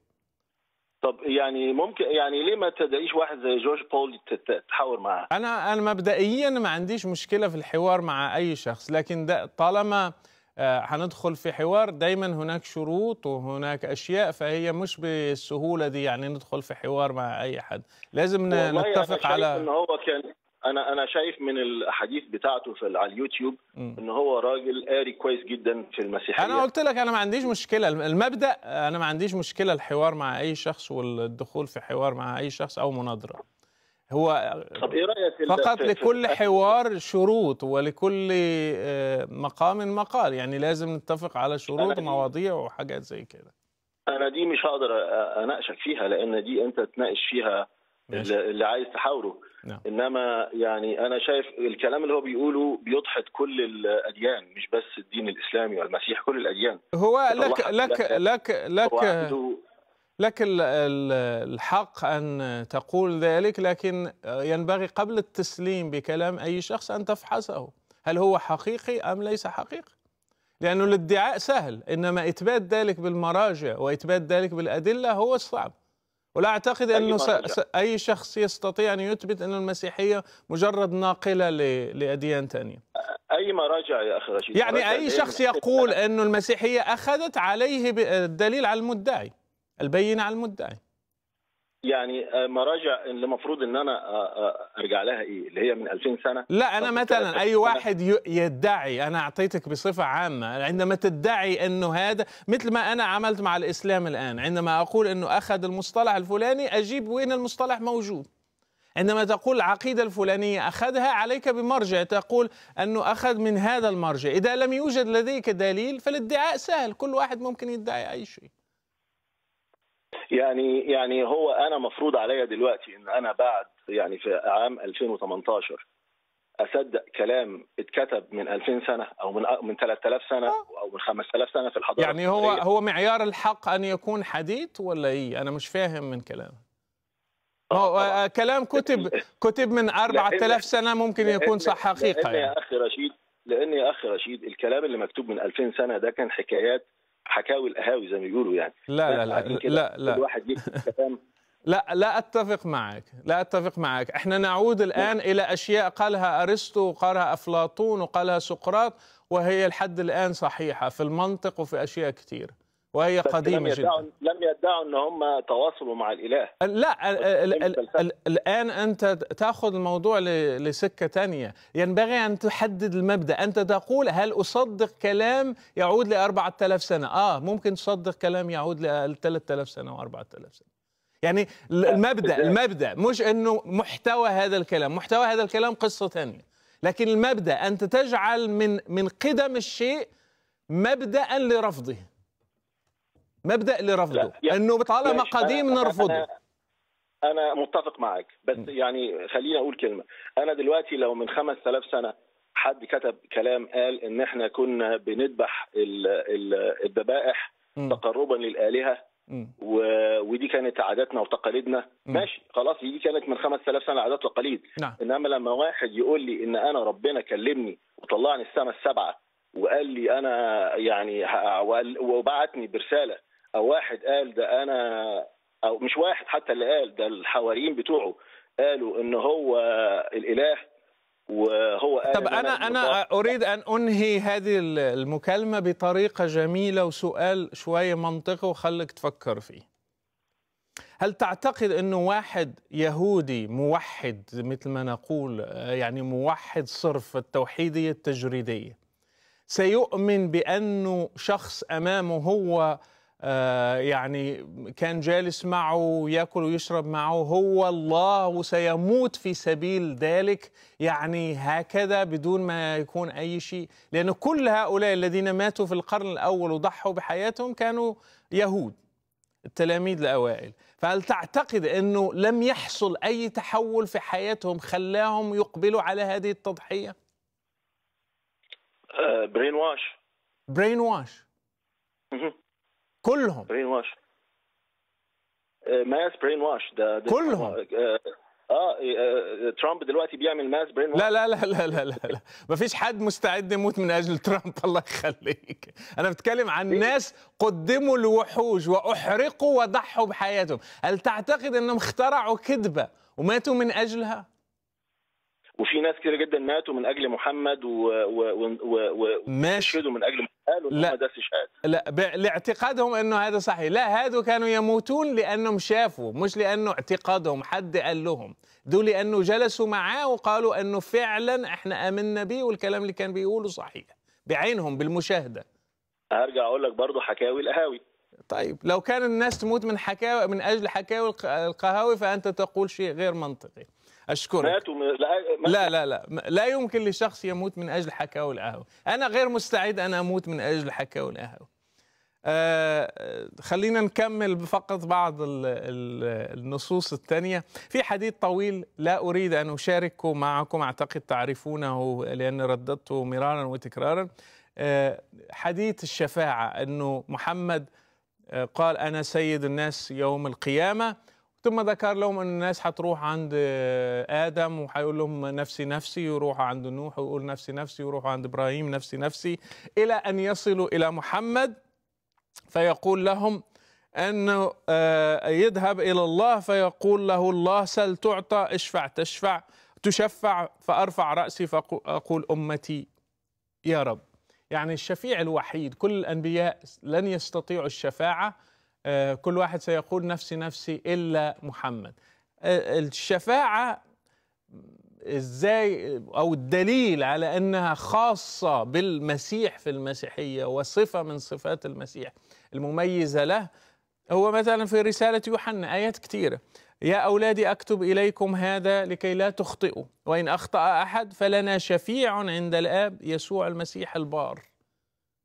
Speaker 3: طب يعني ممكن يعني ليه ما تدعيش واحد زي جورج بول تتحاور معاه؟
Speaker 1: انا انا مبدئيا ما عنديش مشكله في الحوار مع اي شخص لكن ده طالما آه، هندخل في حوار دايما هناك شروط وهناك اشياء فهي مش بالسهوله دي يعني ندخل في حوار مع اي حد لازم يعني نتفق يعني على ان
Speaker 3: هو كان انا انا شايف من الاحاديث بتاعته في على اليوتيوب ان هو راجل قاري كويس جدا في المسيحيه انا قلت
Speaker 1: لك انا ما عنديش مشكله المبدا انا ما عنديش مشكله الحوار مع اي شخص والدخول في حوار مع اي شخص او مناظره هو طب ايه رايك فقط لكل حوار شروط ولكل آه، مقام مقال يعني لازم نتفق على شروط ومواضيع وحاجات زي كده
Speaker 3: انا دي مش هقدر اناقشك فيها لان دي انت تناقش فيها ماشي. اللي عايز تحاوره نعم. انما يعني انا شايف الكلام اللي هو بيقوله بيضحك كل الاديان مش بس الدين الاسلامي والمسيح كل الاديان هو لك لك لك لك
Speaker 1: لك الحق ان تقول ذلك لكن ينبغي قبل التسليم بكلام اي شخص ان تفحصه هل هو حقيقي ام ليس حقيقي لانه الادعاء سهل انما اثبات ذلك بالمراجع واثبات ذلك بالادله هو الصعب ولا أعتقد أنه س... س... أي شخص يستطيع أن يثبت أن المسيحية مجرد ناقلة ل... لأديان ثانية
Speaker 3: أي مراجع يا أخي رشيد يعني أي شخص
Speaker 1: يقول أن المسيحية أخذت عليه الدليل على المدعي البينة على المدعي
Speaker 3: يعني آه، مراجع اللي المفروض ان انا آه، آه، ارجع لها ايه اللي هي من 2000 سنه لا انا مثلا اي
Speaker 1: واحد يدعي انا اعطيتك بصفه عامه عندما تدعي انه هذا مثل ما انا عملت مع الاسلام الان عندما اقول انه اخذ المصطلح الفلاني اجيب وين المصطلح موجود عندما تقول العقيدة الفلانية أخذها عليك بمرجع تقول أنه أخذ من هذا المرجع إذا لم يوجد لديك دليل فالادعاء سهل كل واحد ممكن يدعي أي شيء
Speaker 3: يعني يعني هو انا مفروض عليا دلوقتي ان انا بعد يعني في عام 2018 اصدق كلام اتكتب من 2000 سنه او من من 3000 سنه آه. او من 5000 سنه في الحضاره يعني هو الفكرية.
Speaker 1: هو معيار الحق ان يكون حديث ولا ايه انا مش فاهم من كلامك آه، هو آه، كلام كتب كتب من 4000 سنه ممكن يكون صح حقيقه لأن يعني. يا طيب.
Speaker 3: اخي رشيد لان يا اخي رشيد الكلام اللي مكتوب من 2000 سنه ده كان حكايات حكاوي القهاوي زي ما بيقولوا يعني لا لا لا لا لا الواحد
Speaker 1: لا لا اتفق معك لا اتفق معك احنا نعود الان نعم. الى اشياء قالها ارسطو وقالها افلاطون وقالها سقراط وهي لحد الان صحيحه في المنطق وفي اشياء كثير وهي قديمه لم يدعوا جدا
Speaker 3: لم يدعوا ان هم تواصلوا مع الاله
Speaker 1: لا الان انت تاخذ الموضوع لسكه ثانيه ينبغي ان تحدد المبدا انت تقول هل اصدق كلام يعود ل 4000 سنه اه ممكن تصدق كلام يعود ل 3000 سنه و4000 سنه يعني المبدا المبدا مش انه محتوى هذا الكلام محتوى هذا الكلام قصه ثانيه لكن المبدا انت تجعل من من قدم الشيء مبدا لرفضه مبدا لرفضه يعني انه بطالما يعني مقاديم نرفضه أنا,
Speaker 3: انا متفق معك بس يعني خليني اقول كلمه انا دلوقتي لو من 5000 سنه حد كتب كلام قال ان احنا كنا بنذبح الذبائح تقربا للالهه و... ودي كانت عاداتنا وتقاليدنا ماشي خلاص دي كانت من 5000 سنه عادات وتقاليد نعم. انما لما واحد يقول لي ان انا ربنا كلمني وطلعني السماء السبعه وقال لي انا يعني وبعتني برساله او واحد قال ده انا او مش واحد حتى اللي قال ده الحواريين بتوعه قالوا ان هو الاله وهو قال طب انا انا
Speaker 1: اريد ان انهي هذه المكالمه بطريقه جميله وسؤال شويه منطقي وخليك تفكر فيه هل تعتقد انه واحد يهودي موحد مثل ما نقول يعني موحد صرف التوحيديه التجريديه سيؤمن بانه شخص امامه هو آه، يعني كان جالس معه وياكل ويشرب معه هو الله وسيموت في سبيل ذلك يعني هكذا بدون ما يكون أي شيء لأن كل هؤلاء الذين ماتوا في القرن الأول وضحوا بحياتهم كانوا يهود التلاميذ الأوائل فهل تعتقد أنه لم يحصل أي تحول في حياتهم خلاهم يقبلوا على هذه التضحية؟ برين واش برين واش كلهم
Speaker 3: برين واش ماس برين واش ده, كلهم آه،, آه،, آه،, آه, ترامب دلوقتي بيعمل ماس برين واش لا لا لا
Speaker 1: لا لا لا, لا. مفيش حد مستعد يموت من اجل ترامب الله يخليك انا بتكلم عن إيه؟ ناس قدموا الوحوش واحرقوا وضحوا بحياتهم هل تعتقد انهم اخترعوا كذبه وماتوا من اجلها
Speaker 3: وفي ناس كثيره جدا ماتوا من اجل محمد و, و... و... و... ماشي من اجل محمد. قالوا لا ده
Speaker 1: لا لاعتقادهم انه هذا صحيح لا هادو كانوا يموتون لانهم شافوا مش لانه اعتقادهم حد قال لهم دول لانه جلسوا معاه وقالوا انه فعلا احنا امنا به والكلام اللي كان بيقوله صحيح بعينهم بالمشاهده
Speaker 3: هرجع اقول لك برضه حكاوي القهاوي
Speaker 1: طيب لو كان الناس تموت من حكاوي من اجل حكاوي القهاوي فانت تقول شيء غير منطقي أشكرك ماتوا
Speaker 3: من... لا, لا لا
Speaker 1: لا لا يمكن لشخص يموت من أجل حكاوى والقهوة أنا غير مستعد أن أموت من أجل حكاوى والقهوة آه خلينا نكمل فقط بعض النصوص الثانية في حديث طويل لا أريد أن أشاركه معكم أعتقد تعرفونه لأن رددته مرارا وتكرارا آه حديث الشفاعة أنه محمد آه، قال أنا سيد الناس يوم القيامة ثم ذكر لهم ان الناس هتروح عند ادم وهيقول لهم نفسي نفسي يروحوا عند نوح ويقول نفسي نفسي يروحوا عند ابراهيم نفسي نفسي الى ان يصلوا الى محمد فيقول لهم انه آه، يذهب الى الله فيقول له الله سل تعطى اشفع تشفع تشفع فارفع راسي فاقول امتي يا رب يعني الشفيع الوحيد كل الانبياء لن يستطيعوا الشفاعه آه، كل واحد سيقول نفسي نفسي إلا محمد آه، الشفاعة ازاي او الدليل على انها خاصه بالمسيح في المسيحيه وصفه من صفات المسيح المميزه له هو مثلا في رساله يوحنا ايات كثيره يا اولادي اكتب اليكم هذا لكي لا تخطئوا وان اخطا احد فلنا شفيع عند الاب يسوع المسيح البار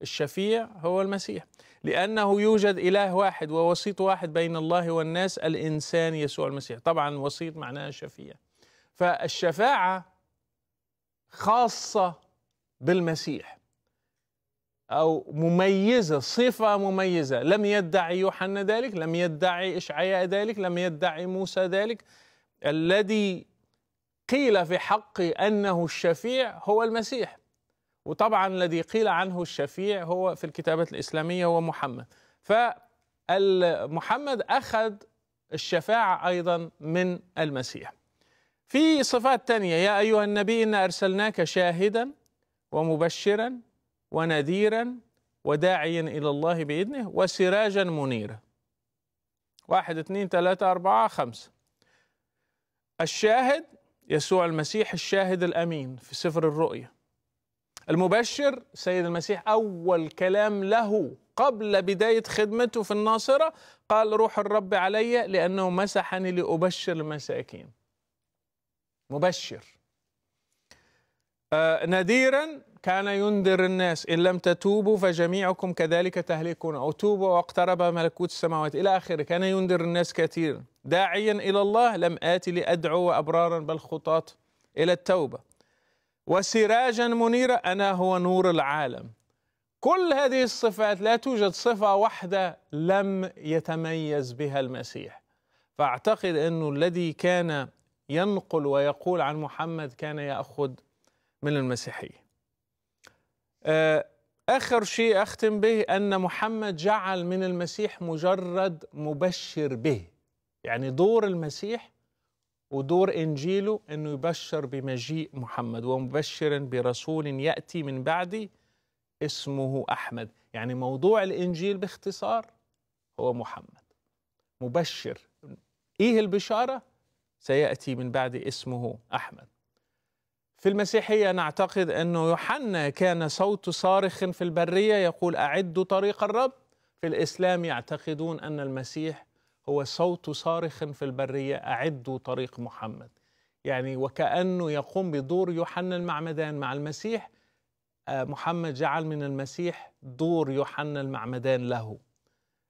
Speaker 1: الشفيع هو المسيح لأنه يوجد إله واحد ووسيط واحد بين الله والناس الإنسان يسوع المسيح طبعا وسيط معناها شفيع فالشفاعة خاصة بالمسيح أو مميزة صفة مميزة لم يدعي يوحنا ذلك لم يدعي إشعياء ذلك لم يدعي موسى ذلك الذي قيل في حقه أنه الشفيع هو المسيح وطبعا الذي قيل عنه الشفيع هو في الكتابة الإسلامية هو محمد فمحمد أخذ الشفاعة أيضا من المسيح في صفات تانية يا أيها النبي إن أرسلناك شاهدا ومبشرا ونذيرا وداعيا إلى الله بإذنه وسراجا منيرا واحد اثنين ثلاثة أربعة خمسة الشاهد يسوع المسيح الشاهد الأمين في سفر الرؤيا المبشر سيد المسيح أول كلام له قبل بداية خدمته في الناصرة قال روح الرب علي لأنه مسحني لأبشر المساكين مبشر آه كان ينذر الناس إن لم تتوبوا فجميعكم كذلك تهلكون أو توبوا واقترب ملكوت السماوات إلى آخره كان ينذر الناس كثيرا داعيا إلى الله لم آتي لأدعو أبرارا بل خطاة إلى التوبة وسراجا منيرا أنا هو نور العالم كل هذه الصفات لا توجد صفة واحدة لم يتميز بها المسيح فأعتقد أنه الذي كان ينقل ويقول عن محمد كان يأخذ من المسيحية آه، آخر شيء أختم به أن محمد جعل من المسيح مجرد مبشر به يعني دور المسيح ودور انجيله انه يبشر بمجيء محمد ومبشرا برسول ياتي من بعدي اسمه احمد يعني موضوع الانجيل باختصار هو محمد مبشر ايه البشاره سياتي من بعد اسمه احمد في المسيحيه نعتقد انه يوحنا كان صوت صارخ في البريه يقول اعدوا طريق الرب في الاسلام يعتقدون ان المسيح هو صوت صارخ في البرية أعدوا طريق محمد يعني وكأنه يقوم بدور يوحنا المعمدان مع المسيح آه، محمد جعل من المسيح دور يوحنا المعمدان له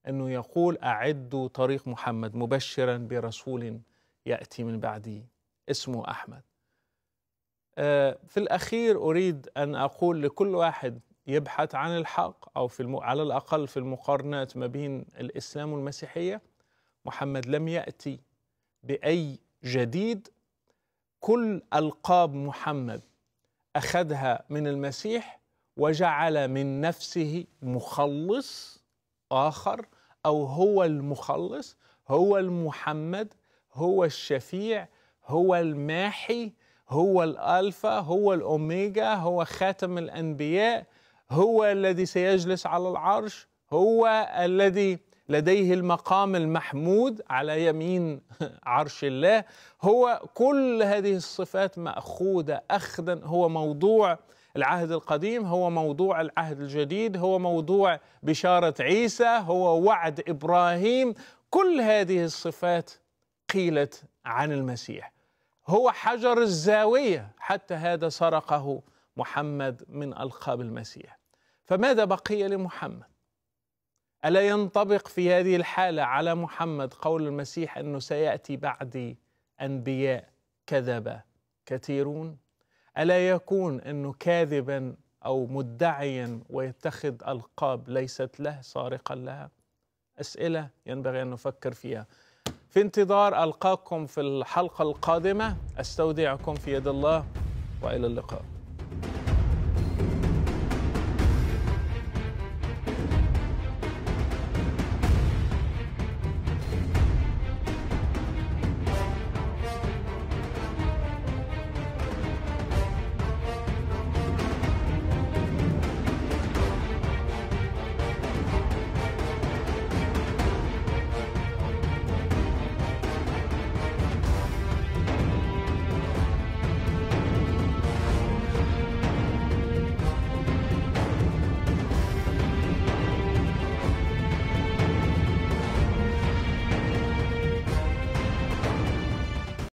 Speaker 1: أنه يقول أعدوا طريق محمد مبشرا برسول يأتي من بعدي اسمه أحمد آه، في الأخير أريد أن أقول لكل واحد يبحث عن الحق أو في الم... على الأقل في المقارنات ما بين الإسلام والمسيحية محمد لم يأتي بأي جديد كل ألقاب محمد أخذها من المسيح وجعل من نفسه مخلص آخر أو هو المخلص هو المحمد هو الشفيع هو الماحي هو الألفا هو الأوميجا هو خاتم الأنبياء هو الذي سيجلس على العرش هو الذي لديه المقام المحمود على يمين عرش الله هو كل هذه الصفات ماخوذه اخذا هو موضوع العهد القديم هو موضوع العهد الجديد هو موضوع بشاره عيسى هو وعد ابراهيم كل هذه الصفات قيلت عن المسيح هو حجر الزاويه حتى هذا سرقه محمد من القاب المسيح فماذا بقي لمحمد ألا ينطبق في هذه الحالة على محمد قول المسيح أنه سيأتي بعدي أنبياء كذبة كثيرون ألا يكون أنه كاذبا أو مدعيا ويتخذ ألقاب ليست له سارقا لها أسئلة ينبغي أن نفكر فيها في انتظار ألقاكم في الحلقة القادمة أستودعكم في يد الله وإلى اللقاء